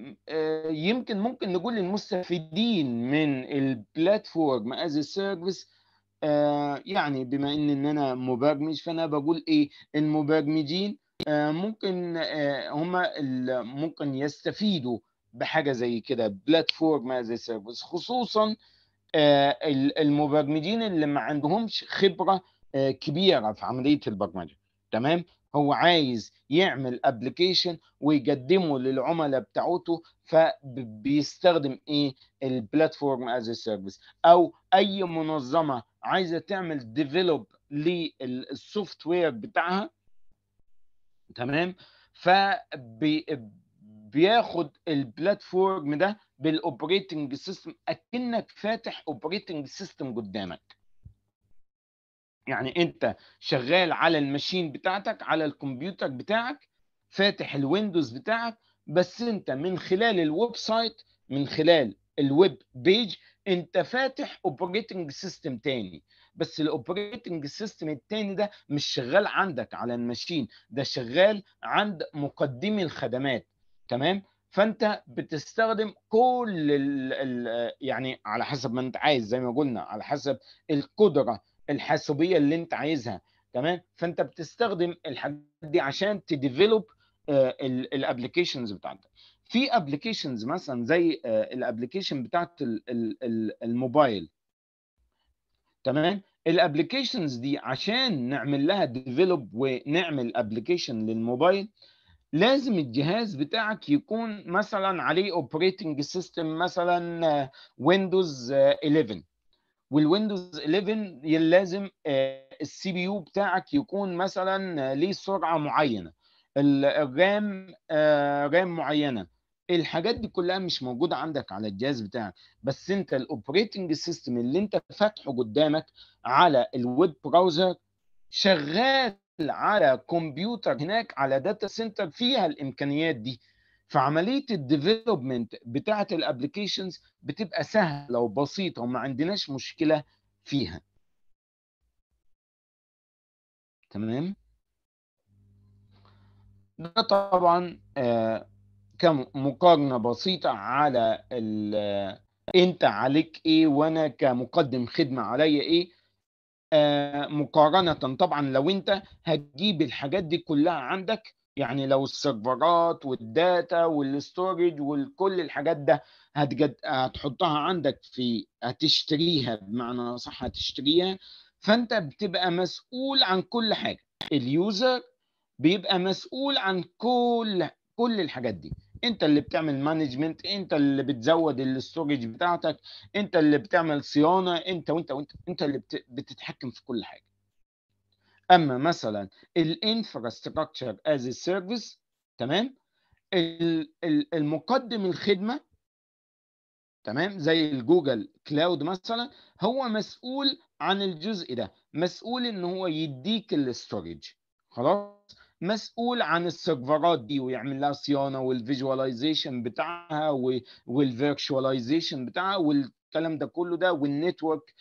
يمكن ممكن نقول المستفيدين من البلاتفورم از سيرفيس يعني بما ان انا مبرمج فانا بقول ايه المبرمجين آه، ممكن آه، هم ممكن يستفيدوا بحاجه زي كده بلاتفورم از سيرفيس خصوصا المبرمجين اللي ما عندهمش خبره كبيره في عمليه البرمجه تمام هو عايز يعمل ابلكيشن ويقدمه للعملاء بتاعته فبيستخدم ايه البلاتفورم از سيرفيس او اي منظمه عايزه تعمل ديفلوب للسوفت وير بتاعها تمام فبياخد البلاتفورم ده بالاوبريتنج سيستم اكنك فاتح اوبريتنج سيستم قدامك يعني انت شغال على الماشين بتاعتك على الكمبيوتر بتاعك فاتح الويندوز بتاعك بس انت من خلال الويب سايت من خلال الويب بيج انت فاتح اوبريتنج سيستم تاني بس الاوبريتنج سيستم التاني ده مش شغال عندك على الماشين ده شغال عند مقدمي الخدمات تمام فانت بتستخدم كل ال ال يعني على حسب ما انت عايز زي ما قلنا على حسب القدره الحاسوبيه اللي انت عايزها تمام فانت بتستخدم الحاجات دي عشان تديفلوب آه، الابلكيشنز بتاعتك في ابلكيشنز مثلا زي آه، الابلكيشن بتاعت الموبايل تمام الابلكيشنز دي عشان نعمل لها ديفلوب ونعمل ابلكيشن للموبايل لازم الجهاز بتاعك يكون مثلا عليه اوبريتنج سيستم مثلا ويندوز آه، 11 والويندوز 11 لازم السي بي يو بتاعك يكون مثلا ليه سرعه معينه الرام آه، رام معينه الحاجات دي كلها مش موجوده عندك على الجهاز بتاعك بس انت الاوبريتنج سيستم اللي انت فاتحه قدامك على الويب براوزر شغال على كمبيوتر هناك على داتا سنتر فيها الامكانيات دي فعمليه الديفلوبمنت بتاعه الابلكيشنز بتبقى سهله وبسيطه وما عندناش مشكله فيها تمام ده طبعا آه، كمقارنه بسيطه على آه، انت عليك ايه وانا كمقدم خدمه عليا ايه آه، مقارنه طبعا لو انت هتجيب الحاجات دي كلها عندك يعني لو السيرفرات والداتا والستورج وكل الحاجات ده هتجد هتحطها عندك في هتشتريها بمعنى صح هتشتريها فانت بتبقى مسؤول عن كل حاجه اليوزر بيبقى مسؤول عن كل كل الحاجات دي انت اللي بتعمل مانجمنت انت اللي بتزود الاستورج بتاعتك انت اللي بتعمل صيانه انت وانت وانت انت اللي بتتحكم في كل حاجه اما مثلا الانفراستراكشر از سيرفيس تمام المقدم الخدمه تمام زي الجوجل كلاود مثلا هو مسؤول عن الجزء ده مسؤول ان هو يديك الاستورج خلاص مسؤول عن السيرفرات دي ويعمل لها صيانه والفيجواليزيشن بتاعها والفيرتشواليزيشن بتاعها والكلام ده كله ده والنتورك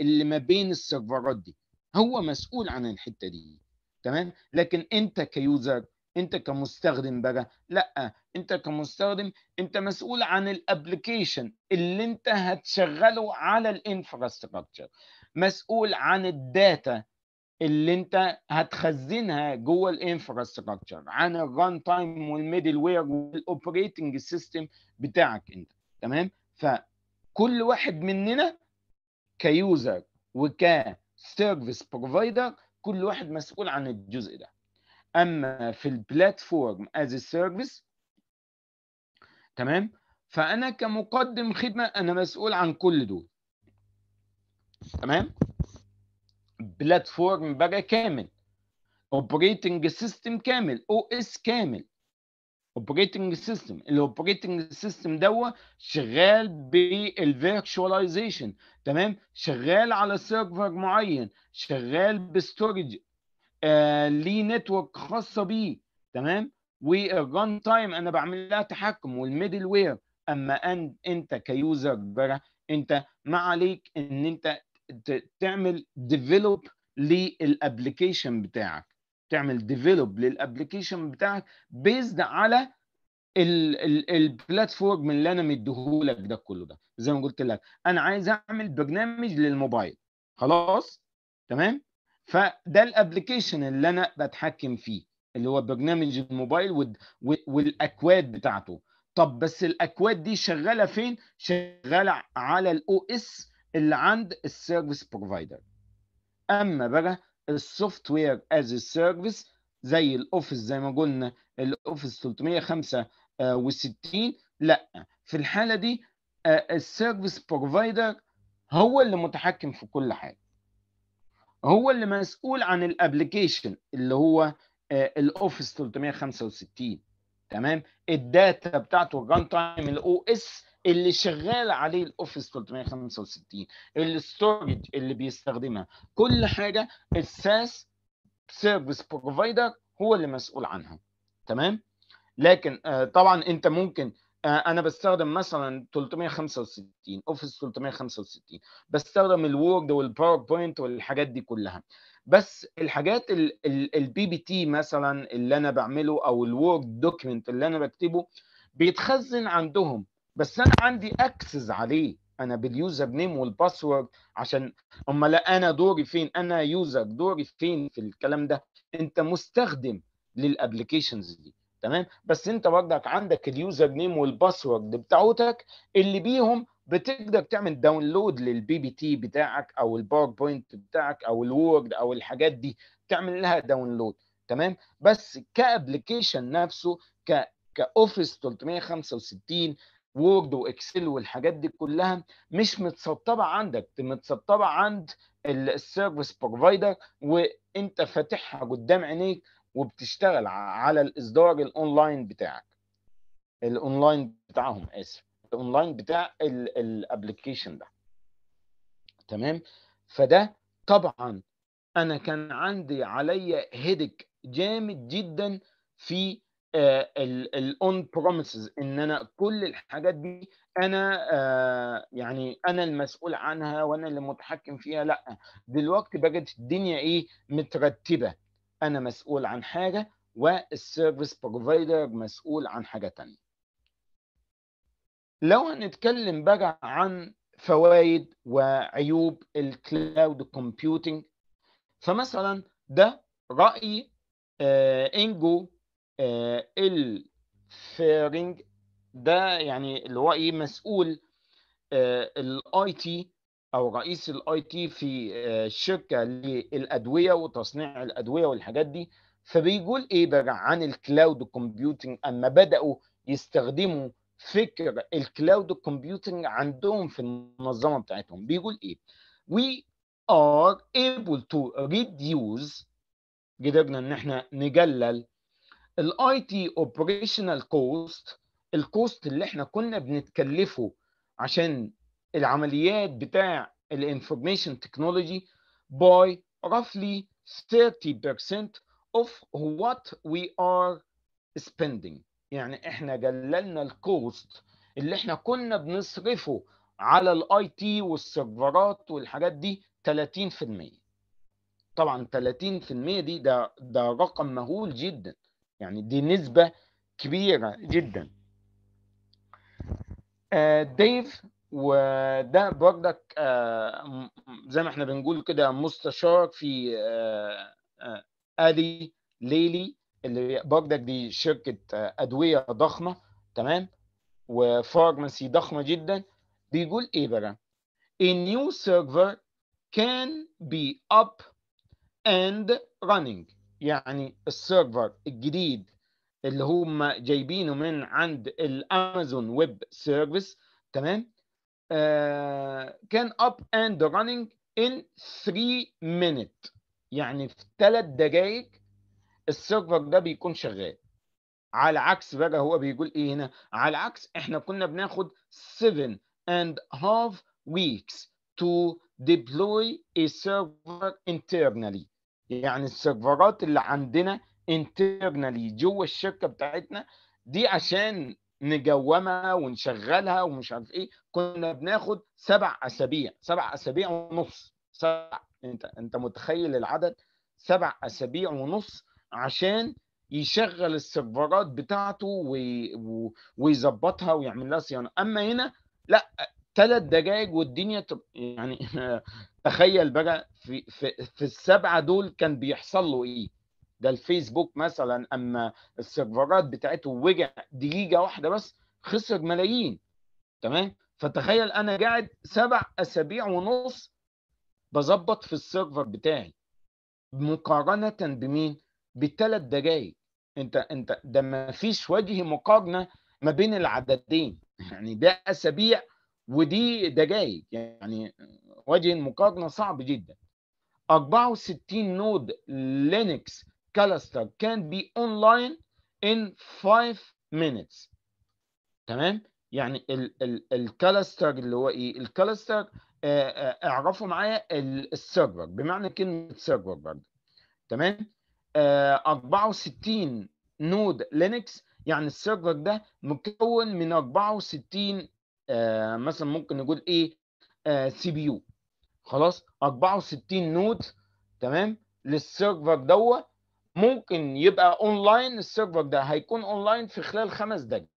اللي ما بين السيرفرات دي هو مسؤول عن الحته دي تمام لكن انت كيوزر انت كمستخدم بقى لا انت كمستخدم انت مسؤول عن الابلكيشن اللي انت هتشغله على الانفراستراكشر مسؤول عن الداتا اللي انت هتخزنها جوه الانفراستراكشر عن الران تايم والميدل وير والاوبريتنج سيستم بتاعك انت تمام فكل واحد مننا كيوزر وك سيرفيس بروفايدر كل واحد مسؤول عن الجزء ده اما في البلاتفورم از سيرفيس تمام فانا كمقدم خدمه انا مسؤول عن كل دول تمام بلاتفورم بقى كامل اوبريتنج سيستم كامل او اس كامل اوبريتنج سيستم الاوبريتنج سيستم دوت شغال بالفيرتشواليزيشن تمام شغال على سيرفر معين شغال بستورج آه ليه نتورك خاصه بيه تمام والران تايم انا بعمل لها تحكم والميدل وير اما أن انت كيوزر برا انت ما عليك ان انت تعمل ديفلوب للابلكيشن بتاعك تعمل ديفلوب للابلكيشن بتاعك بيزد على البلاتفورم اللي انا مديهولك ده كله ده زي ما قلت لك انا عايز اعمل برنامج للموبايل خلاص تمام فده الابلكيشن اللي انا بتحكم فيه اللي هو برنامج الموبايل والاكواد بتاعته طب بس الاكواد دي شغاله فين شغاله على الاو اس اللي عند السيرفيس بروفايدر اما بقى السوفت وير از سيرفيس زي الاوفيس زي ما قلنا الاوفيس 365 آه، لا في الحاله دي السيرفيس آه، بروفايدر هو اللي متحكم في كل حاجه هو اللي مسؤول عن الابلكيشن اللي هو آه، الاوفيس 365 تمام الداتا بتاعته الران تايم الاو اس اللي شغال عليه الاوفيس 365 الستورج اللي بيستخدمها كل حاجه الساس سيرفيس بروفايدر هو اللي مسؤول عنها تمام لكن آه، طبعا انت ممكن آه، انا بستخدم مثلا 365 اوفيس 365 بستخدم الوورد والباوربوينت والحاجات دي كلها بس الحاجات البي بي تي مثلا اللي انا بعمله او الوورد دوكيمنت اللي انا بكتبه بيتخزن عندهم بس انا عندي اكسس عليه انا باليوزر نيم والباسورد عشان امال انا دوري فين انا يوزر دوري فين في الكلام ده انت مستخدم للابلكيشنز دي تمام بس انت برضك عندك اليوزر نيم والباسورد بتاعتك اللي بيهم بتقدر تعمل داونلود للبي بي تي بتاعك او الباوربوينت بتاعك او الوورد او الحاجات دي تعمل لها داونلود تمام بس كابلكيشن نفسه ك كاوفيس 365 وورد واكسل والحاجات دي كلها مش متسطبه عندك متسطبه عند السيرفيس بروفايدر وانت فاتحها قدام عينيك وبتشتغل على الاصدار الاونلاين بتاعك الاونلاين بتاعهم اسف الاونلاين بتاع الابلكيشن ده تمام فده طبعا انا كان عندي عليا هيدك جامد جدا في آه، الاون بروميسز ان انا كل الحاجات دي انا آه، يعني انا المسؤول عنها وانا اللي متحكم فيها لا دلوقتي بقت الدنيا ايه مترتبه انا مسؤول عن حاجه والسيرفيس بروفايدر مسؤول عن حاجه ثانيه لو هنتكلم بقى عن فوائد وعيوب الكلاود كومبيوتنج فمثلا ده راي آه، انجو آه، الفيرنج ده يعني اللي هو ايه مسؤول آه، الاي تي او رئيس الاي تي في الشركه آه، للادويه وتصنيع الادويه والحاجات دي فبيقول ايه بقى عن الكلاود كومبيوتنج اما بداوا يستخدموا فكر الكلاود كومبيوتنج عندهم في المنظمه بتاعتهم بيقول ايه وي ار ايبل تو ريديوز قدرنا ان احنا نقلل الاي تي اوبريشنال كوست الكوست اللي احنا كنا بنتكلفه عشان العمليات بتاع الانفورميشن تكنولوجي by roughly 30% of what we are spending يعني احنا قللنا الكوست اللي احنا كنا بنصرفه على الاي تي والسيرفرات والحاجات دي 30% طبعا 30% دي ده ده رقم مهول جدا يعني دي نسبة كبيرة جدا آه، ديف وده بردك آه، زي ما احنا بنقول كده مستشار في الي آه، ليلي اللي بردك دي شركة أدوية ضخمة تمام وفارماسي ضخمة جدا بيقول ايه بقى A new server can be up and running يعني السيرفر الجديد اللي هم جايبينه من عند الامازون ويب سيرفيس تمام آه، كان اب اند رانينج ان 3 مينيت يعني في 3 دقائق السيرفر ده بيكون شغال على عكس بقى هو بيقول ايه هنا على عكس احنا كنا بناخد 7 and half weeks to deploy a server internally يعني السيرفرات اللي عندنا انترنالي جوه الشركه بتاعتنا دي عشان نجومها ونشغلها ومش عارف ايه كنا بناخد سبع اسابيع سبع اسابيع ونص سبع انت انت متخيل العدد سبع اسابيع ونص عشان يشغل السيرفرات بتاعته ويظبطها ويعمل لها صيانه اما هنا لا ثلاث دقائق والدنيا تب... يعني (laughs) تخيل بقى في, في, في السبعه دول كان بيحصل له ايه؟ ده الفيسبوك مثلا اما السيرفرات بتاعته وجع دقيقه واحده بس خسر ملايين تمام؟ فتخيل انا قاعد سبع اسابيع ونص بظبط في السيرفر بتاعي مقارنه بمين؟ بالثلاث دقائق انت انت ده ما فيش وجه مقارنه ما بين العددين يعني ده اسابيع ودي دقائق يعني وجه المقارنه صعب جدا 64 نود لينكس كلاستر كان بي اونلاين ان 5 minutes تمام يعني الكلاستر اللي هو ايه الكلاستر اعرفوا معايا السيرفر بمعنى كلمه سيرفر برضه تمام 64 نود لينكس يعني السيرفر ده مكون من 64 آه، مثلا ممكن نقول ايه آه، سي بي يو خلاص 64 نود تمام للسيرفر دوت ممكن يبقى اونلاين السيرفر ده هيكون اونلاين في خلال خمس دقائق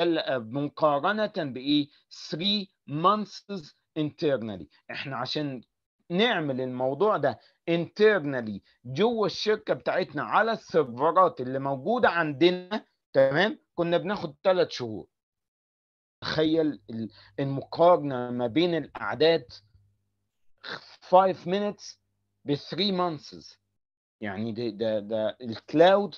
آه، مقارنة بإيه؟ 3 مانثز internally احنا عشان نعمل الموضوع ده internally جوه الشركة بتاعتنا على السيرفرات اللي موجودة عندنا تمام كنا بناخد ثلاث شهور تخيل المقارنه ما بين الاعداد 5 minutes ب 3 months يعني ده ده, ده الكلاود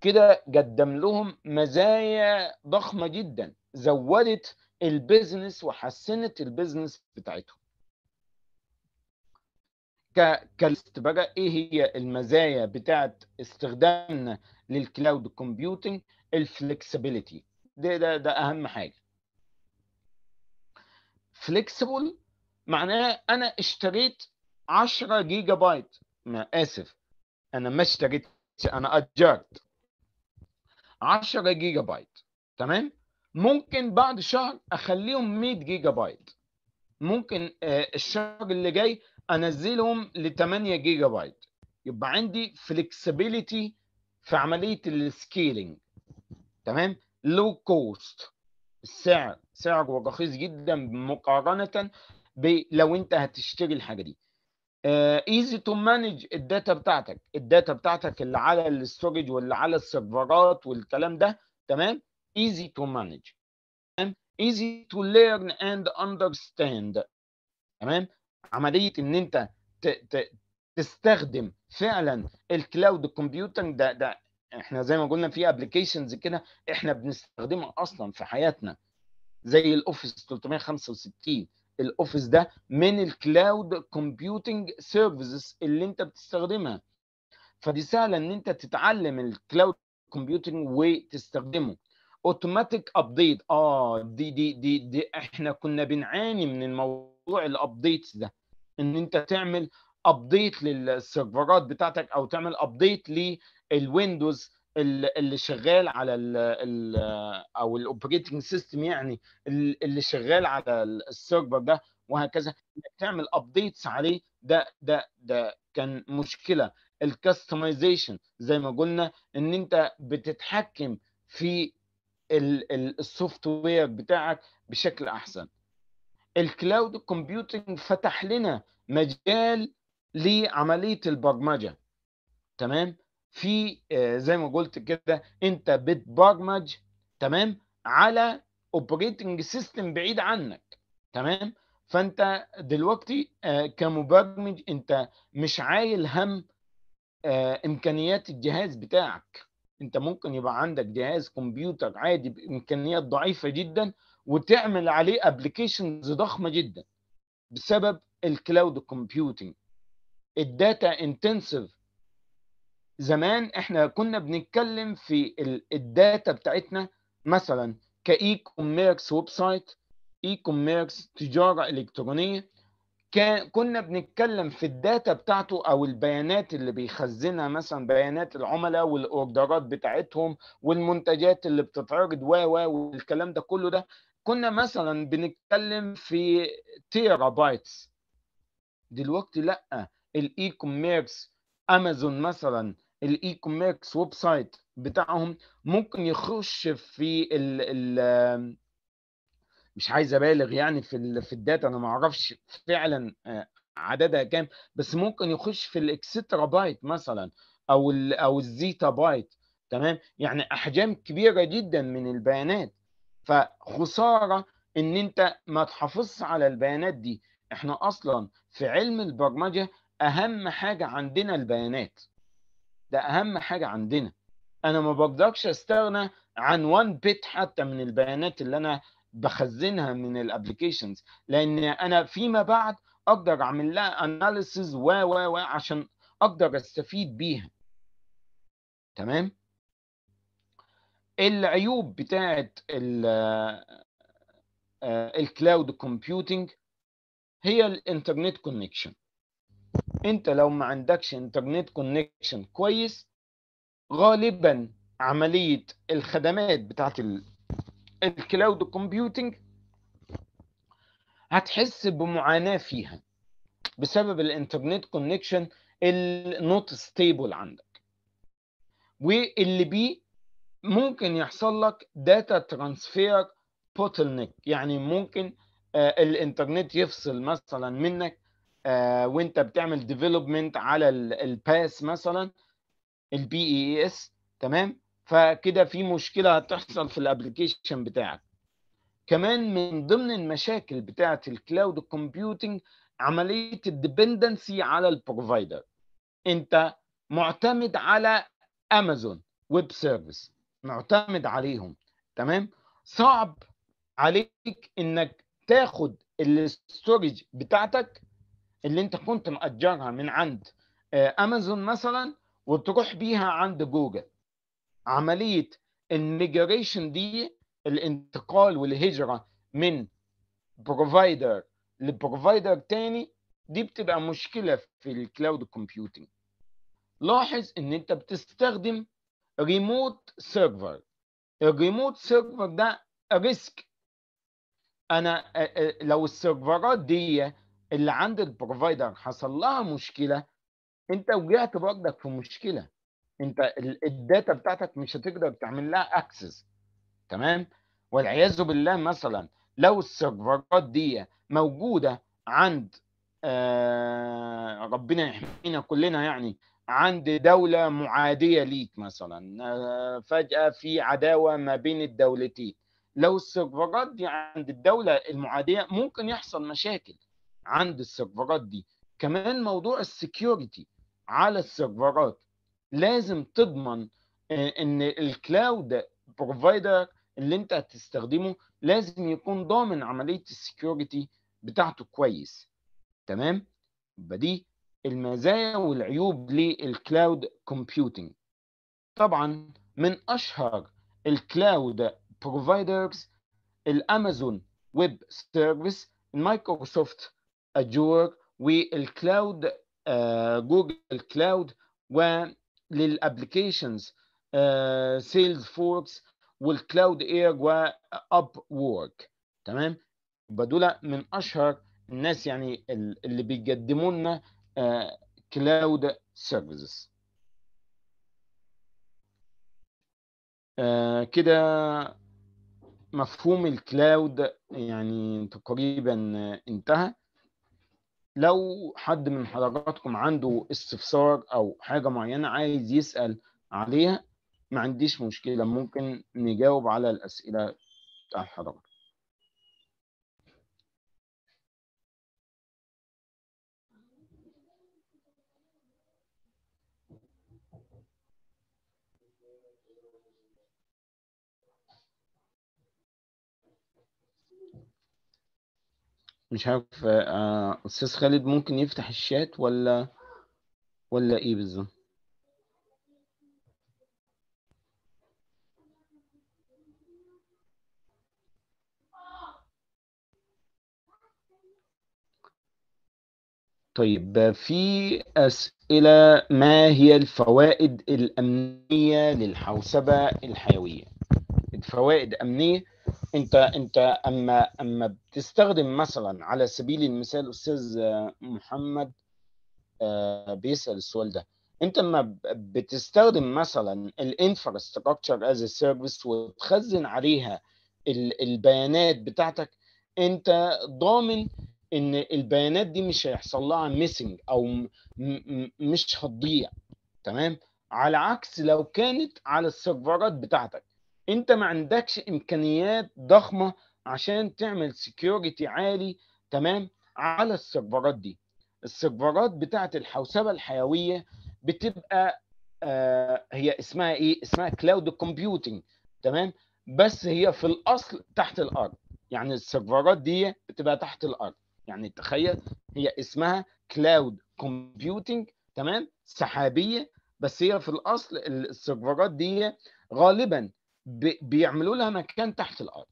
كده قدم لهم مزايا ضخمه جدا زودت البيزنس وحسنت البيزنس بتاعتهم كالست بقى ايه هي المزايا بتاعت استخدامنا للكلاود كومبيوتنج الفلكسبيليتي ده ده ده اهم حاجه فليكسبل معناه انا اشتريت 10 جيجا بايت انا اسف انا ما اشتريت انا اجرت 10 جيجا بايت تمام ممكن بعد شهر اخليهم 100 جيجا بايت ممكن آه، الشهر اللي جاي انزلهم ل 8 جيجا بايت يبقى عندي فليكسبيليتي في عمليه السكيلينج تمام لو كوست السعر سعره رخيص جدا مقارنه لو انت هتشتري الحاجه دي ايزي تو مانج الداتا بتاعتك الداتا بتاعتك اللي على الاستورج واللي على السيرفرات والكلام ده تمام ايزي تو مانج تمام ايزي تو ليرن اند اندرستاند تمام عمليه ان انت تستخدم فعلا الكلاود كومبيوتنج ده ده احنا زي ما قلنا في ابلكيشنز كده احنا بنستخدمها اصلا في حياتنا زي الاوفيس 365 الاوفيس ده من الكلاود كومبيوتنج سيرفيسز اللي انت بتستخدمها فدي سهله ان انت تتعلم الكلاود كومبيوتنج وتستخدمه اوتوماتيك ابديت اه دي دي دي دي احنا كنا بنعاني من الموضوع الابديتس ده ان انت تعمل ابديت للسيرفرات بتاعتك او تعمل ابديت للويندوز اللي شغال على الـ الـ او الاوبريتنج سيستم يعني اللي شغال على السيرفر ده وهكذا انك تعمل ابديتس عليه ده ده ده كان مشكله الكستمايزيشن زي ما قلنا ان انت بتتحكم في السوفت وير بتاعك بشكل احسن الكلاود كومبيوتنج فتح لنا مجال لعمليه البرمجه تمام في آه، زي ما قلت كده انت بتبرمج تمام على اوبريتنج سيستم بعيد عنك تمام فانت دلوقتي آه، كمبرمج انت مش عايل هم آه، امكانيات الجهاز بتاعك انت ممكن يبقى عندك جهاز كمبيوتر عادي بامكانيات ضعيفه جدا وتعمل عليه ابلكيشنز ضخمه جدا بسبب الكلاود كومبيوتنج الداتا انتنسيف زمان احنا كنا بنتكلم في الداتا بتاعتنا مثلا كاي كوميرس ويب سايت اي كوميرس تجاره الكترونيه كنا بنتكلم في الداتا بتاعته او البيانات اللي بيخزنها مثلا بيانات العملاء والاوردرات بتاعتهم والمنتجات اللي بتتعرض و و والكلام ده كله ده كنا مثلا بنتكلم في تيرا بايتس دلوقتي لا الاي كوميرس امازون مثلا الاي كوميرس ويب سايت بتاعهم ممكن يخش في ال ال مش عايز ابالغ يعني في ال في الداتا انا ما اعرفش فعلا آه، عددها كام بس ممكن يخش في الاكسترا بايت مثلا او ال او الزيتا بايت تمام يعني احجام كبيره جدا من البيانات فخساره ان انت ما تحافظش على البيانات دي احنا اصلا في علم البرمجه اهم حاجه عندنا البيانات ده اهم حاجه عندنا انا ما بقدرش استغنى عن 1 بت حتى من البيانات اللي انا بخزنها من الابلكيشنز لان انا فيما بعد اقدر اعمل لها اناليسز و و و عشان اقدر استفيد بيها تمام العيوب بتاعت الكلاود آه، كومبيوتنج هي الانترنت كونكشن انت لو ما عندكش انترنت كونكشن كويس غالبا عملية الخدمات بتاعت الكلاود كومبيوتنج هتحس بمعاناة فيها بسبب الانترنت كونكشن النوت ستيبل عندك واللي بيه ممكن يحصل لك داتا ترانسفير بوتل نيك يعني ممكن آه، الانترنت يفصل مثلا منك آه، وانت بتعمل ديفلوبمنت على الباس مثلا البي اي اس تمام فكده في مشكله هتحصل في الابلكيشن بتاعك كمان من ضمن المشاكل بتاعه الكلاود كومبيوتنج عمليه الديبندنسي على البروفايدر انت معتمد على امازون ويب سيرفيس معتمد عليهم تمام صعب عليك انك تاخد الاستورج بتاعتك اللي انت كنت مأجرها من عند امازون آه، مثلا وبتروح بيها عند جوجل عمليه الميجريشن دي الانتقال والهجره من بروفايدر لبروفايدر تاني دي بتبقى مشكله في الكلاود كومبيوتنج لاحظ ان انت بتستخدم ريموت سيرفر الريموت سيرفر ده ريسك انا آه، آه، لو السيرفرات دي اللي عند البروفايدر حصل لها مشكله انت وجهت برضك في مشكله انت الداتا بتاعتك مش هتقدر تعمل لها اكسس تمام والعياذ بالله مثلا لو السيرفرات دي موجوده عند آه ربنا يحمينا كلنا يعني عند دولة معادية ليك مثلا آه فجأة في عداوة ما بين الدولتين لو السيرفرات دي عند الدولة المعادية ممكن يحصل مشاكل عند السيرفرات دي كمان موضوع السكيورتي على السيرفرات لازم تضمن ان الكلاود بروفايدر اللي انت هتستخدمه لازم يكون ضامن عمليه السكيورتي بتاعته كويس تمام يبقى دي المزايا والعيوب للكلاود كومبيوتنج طبعا من اشهر الكلاود بروفايدرز الامازون ويب سيرفيس مايكروسوفت اجور والكلاود جوجل كلاود وللابلكيشنز سيلز فوركس والكلاود اير واب وورك تمام يبقى دول من اشهر الناس يعني اللي بيقدموا لنا كلاود آه، سيرفيسز آه، كده مفهوم الكلاود يعني تقريبا انتهى لو حد من حضراتكم عنده استفسار او حاجه معينه عايز يسال عليها ما عنديش مشكله ممكن نجاوب على الاسئله بتاع حضراتكم مش عارف آه، آه، استاذ خالد ممكن يفتح الشات ولا ولا ايه بالظبط طيب في أسئلة ما هي الفوائد الأمنية للحوسبة الحيوية؟ فوائد امنيه انت انت اما اما بتستخدم مثلا على سبيل المثال استاذ آه، محمد آه، بيسال السؤال ده انت اما بتستخدم مثلا الانفراستراكشر از سيرفيس وتخزن عليها البيانات بتاعتك انت ضامن ان البيانات دي مش هيحصل لها ميسنج او مش هتضيع تمام على عكس لو كانت على السيرفرات بتاعتك انت ما عندكش امكانيات ضخمه عشان تعمل سكيورتي عالي تمام على السيرفرات دي السيرفرات بتاعه الحوسبه الحيويه بتبقى آه هي اسمها ايه اسمها كلاود كومبيوتنج تمام بس هي في الاصل تحت الارض يعني السيرفرات دي بتبقى تحت الارض يعني تخيل هي اسمها كلاود كومبيوتنج تمام سحابيه بس هي في الاصل السيرفرات دي غالبا بيعملوا لها مكان تحت الارض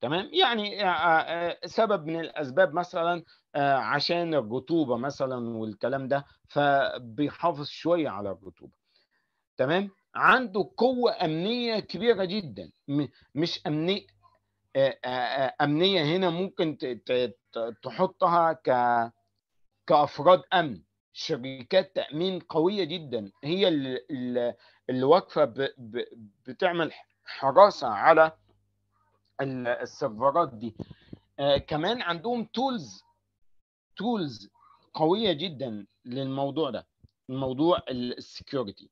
تمام يعني سبب من الاسباب مثلا عشان الرطوبه مثلا والكلام ده فبيحافظ شويه على الرطوبه تمام عنده قوه امنيه كبيره جدا مش امنيه امنيه هنا ممكن تحطها ك كافراد امن شركات تامين قويه جدا هي اللي واقفه بتعمل حراسه على السيرفرات دي آه كمان عندهم تولز تولز قويه جدا للموضوع ده موضوع السكيورتي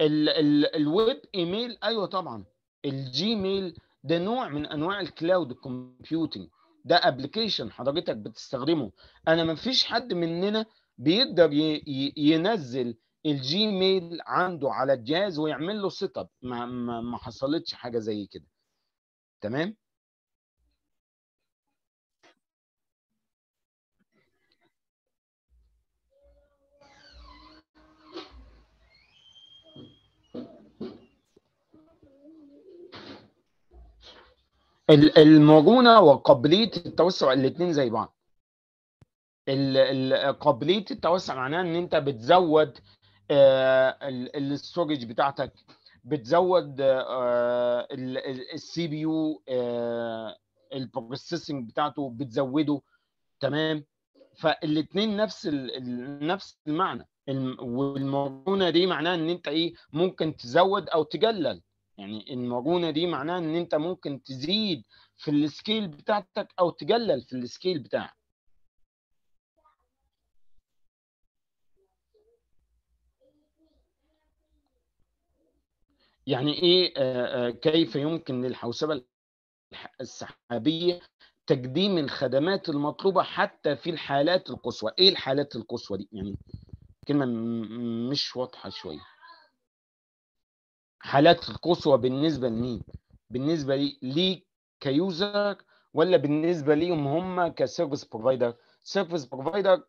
الويب ايميل ايوه طبعا الجيميل ده نوع من انواع الكلاود كومبيوتنج ده ابلكيشن حضرتك بتستخدمه انا ما فيش حد مننا بيقدر ينزل الجيميل عنده على الجهاز ويعمل له سيت اب ما, ما, ما حصلتش حاجه زي كده تمام المرونه وقابليه التوسع الاثنين زي بعض قابليه التوسع معناها ان انت بتزود آه، الاستورج بتاعتك بتزود آه، السي بي يو آه، البروسيسنج بتاعته بتزوده تمام فالاثنين نفس نفس المعنى والمرونه دي معناها ان انت ايه ممكن تزود او تقلل يعني المرونه دي معناها ان انت ممكن تزيد في السكيل بتاعتك او تقلل في السكيل بتاعك يعني ايه كيف يمكن للحوسبه السحابيه تقديم الخدمات المطلوبه حتى في الحالات القصوى ايه الحالات القصوى دي يعني كلمه مش واضحه شويه حالات القصوى بالنسبه لمين بالنسبه لي, لي كيوزر ولا بالنسبه ليهم هم كسيرفيس بروفايدر سيرفيس بروفايدر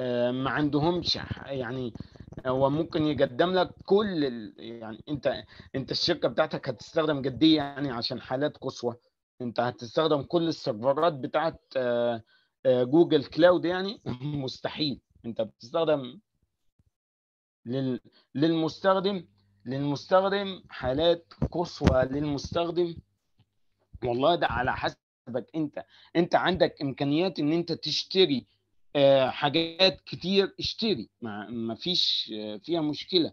آه، ما عندهمش يعني آه، هو ممكن يقدم لك كل يعني انت انت الشركه بتاعتك هتستخدم قد ايه يعني عشان حالات قصوى انت هتستخدم كل السيرفرات بتاعت آه، جوجل كلاود يعني (laughs) مستحيل انت بتستخدم لل... للمستخدم للمستخدم حالات قصوى للمستخدم والله ده على حسبك انت انت عندك امكانيات ان انت تشتري آه، حاجات كتير اشتري ما فيش آه، فيها مشكلة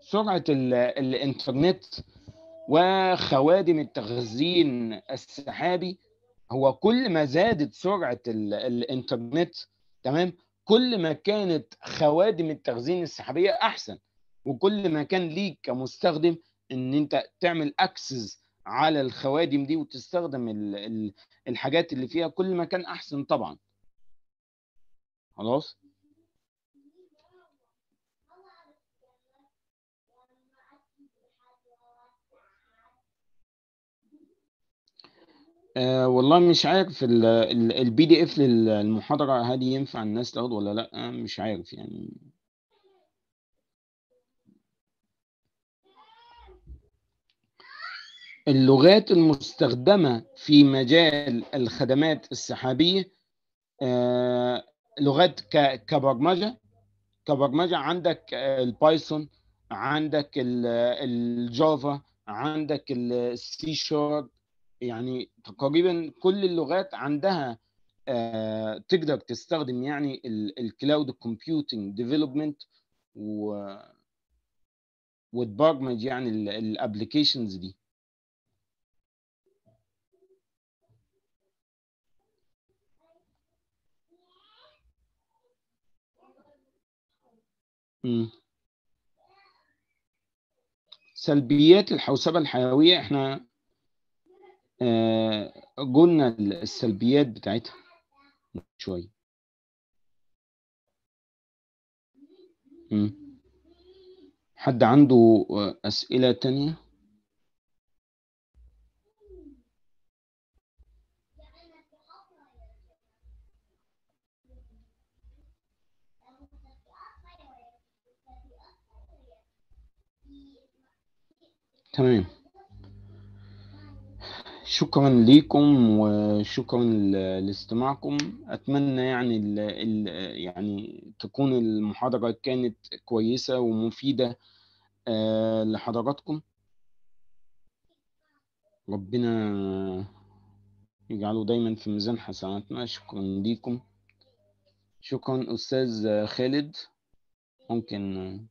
سرعة الإنترنت وخوادم التخزين السحابي هو كل ما زادت سرعة الإنترنت تمام كل ما كانت خوادم التخزين السحابية أحسن وكل ما كان ليك كمستخدم ان انت تعمل اكسس على الخوادم دي وتستخدم الحاجات اللي فيها كل ما كان احسن طبعا خلاص أه والله مش عارف البي دي اف للمحاضره هل ينفع الناس تاخده ولا لا مش عارف يعني اللغات المستخدمة في مجال الخدمات السحابية آه، لغات كبرمجة كبرمجة عندك آه، البايثون عندك الجافا عندك السي شارب يعني تقريبا كل اللغات عندها آه، تقدر تستخدم يعني الكلاود كومبيوتنج ديفلوبمنت و وتبرمج يعني الابلكيشنز دي سلبيات الحوسبة الحيوية احنا آه، قلنا السلبيات بتاعتها شوية حد عنده آه، أسئلة تانية؟ تمام شكرا ليكم وشكرا لاستماعكم اتمنى يعني ال ال يعني تكون المحاضره كانت كويسه ومفيده آه، لحضراتكم ربنا يجعله دايما في ميزان حسناتنا شكرا ليكم شكرا استاذ خالد ممكن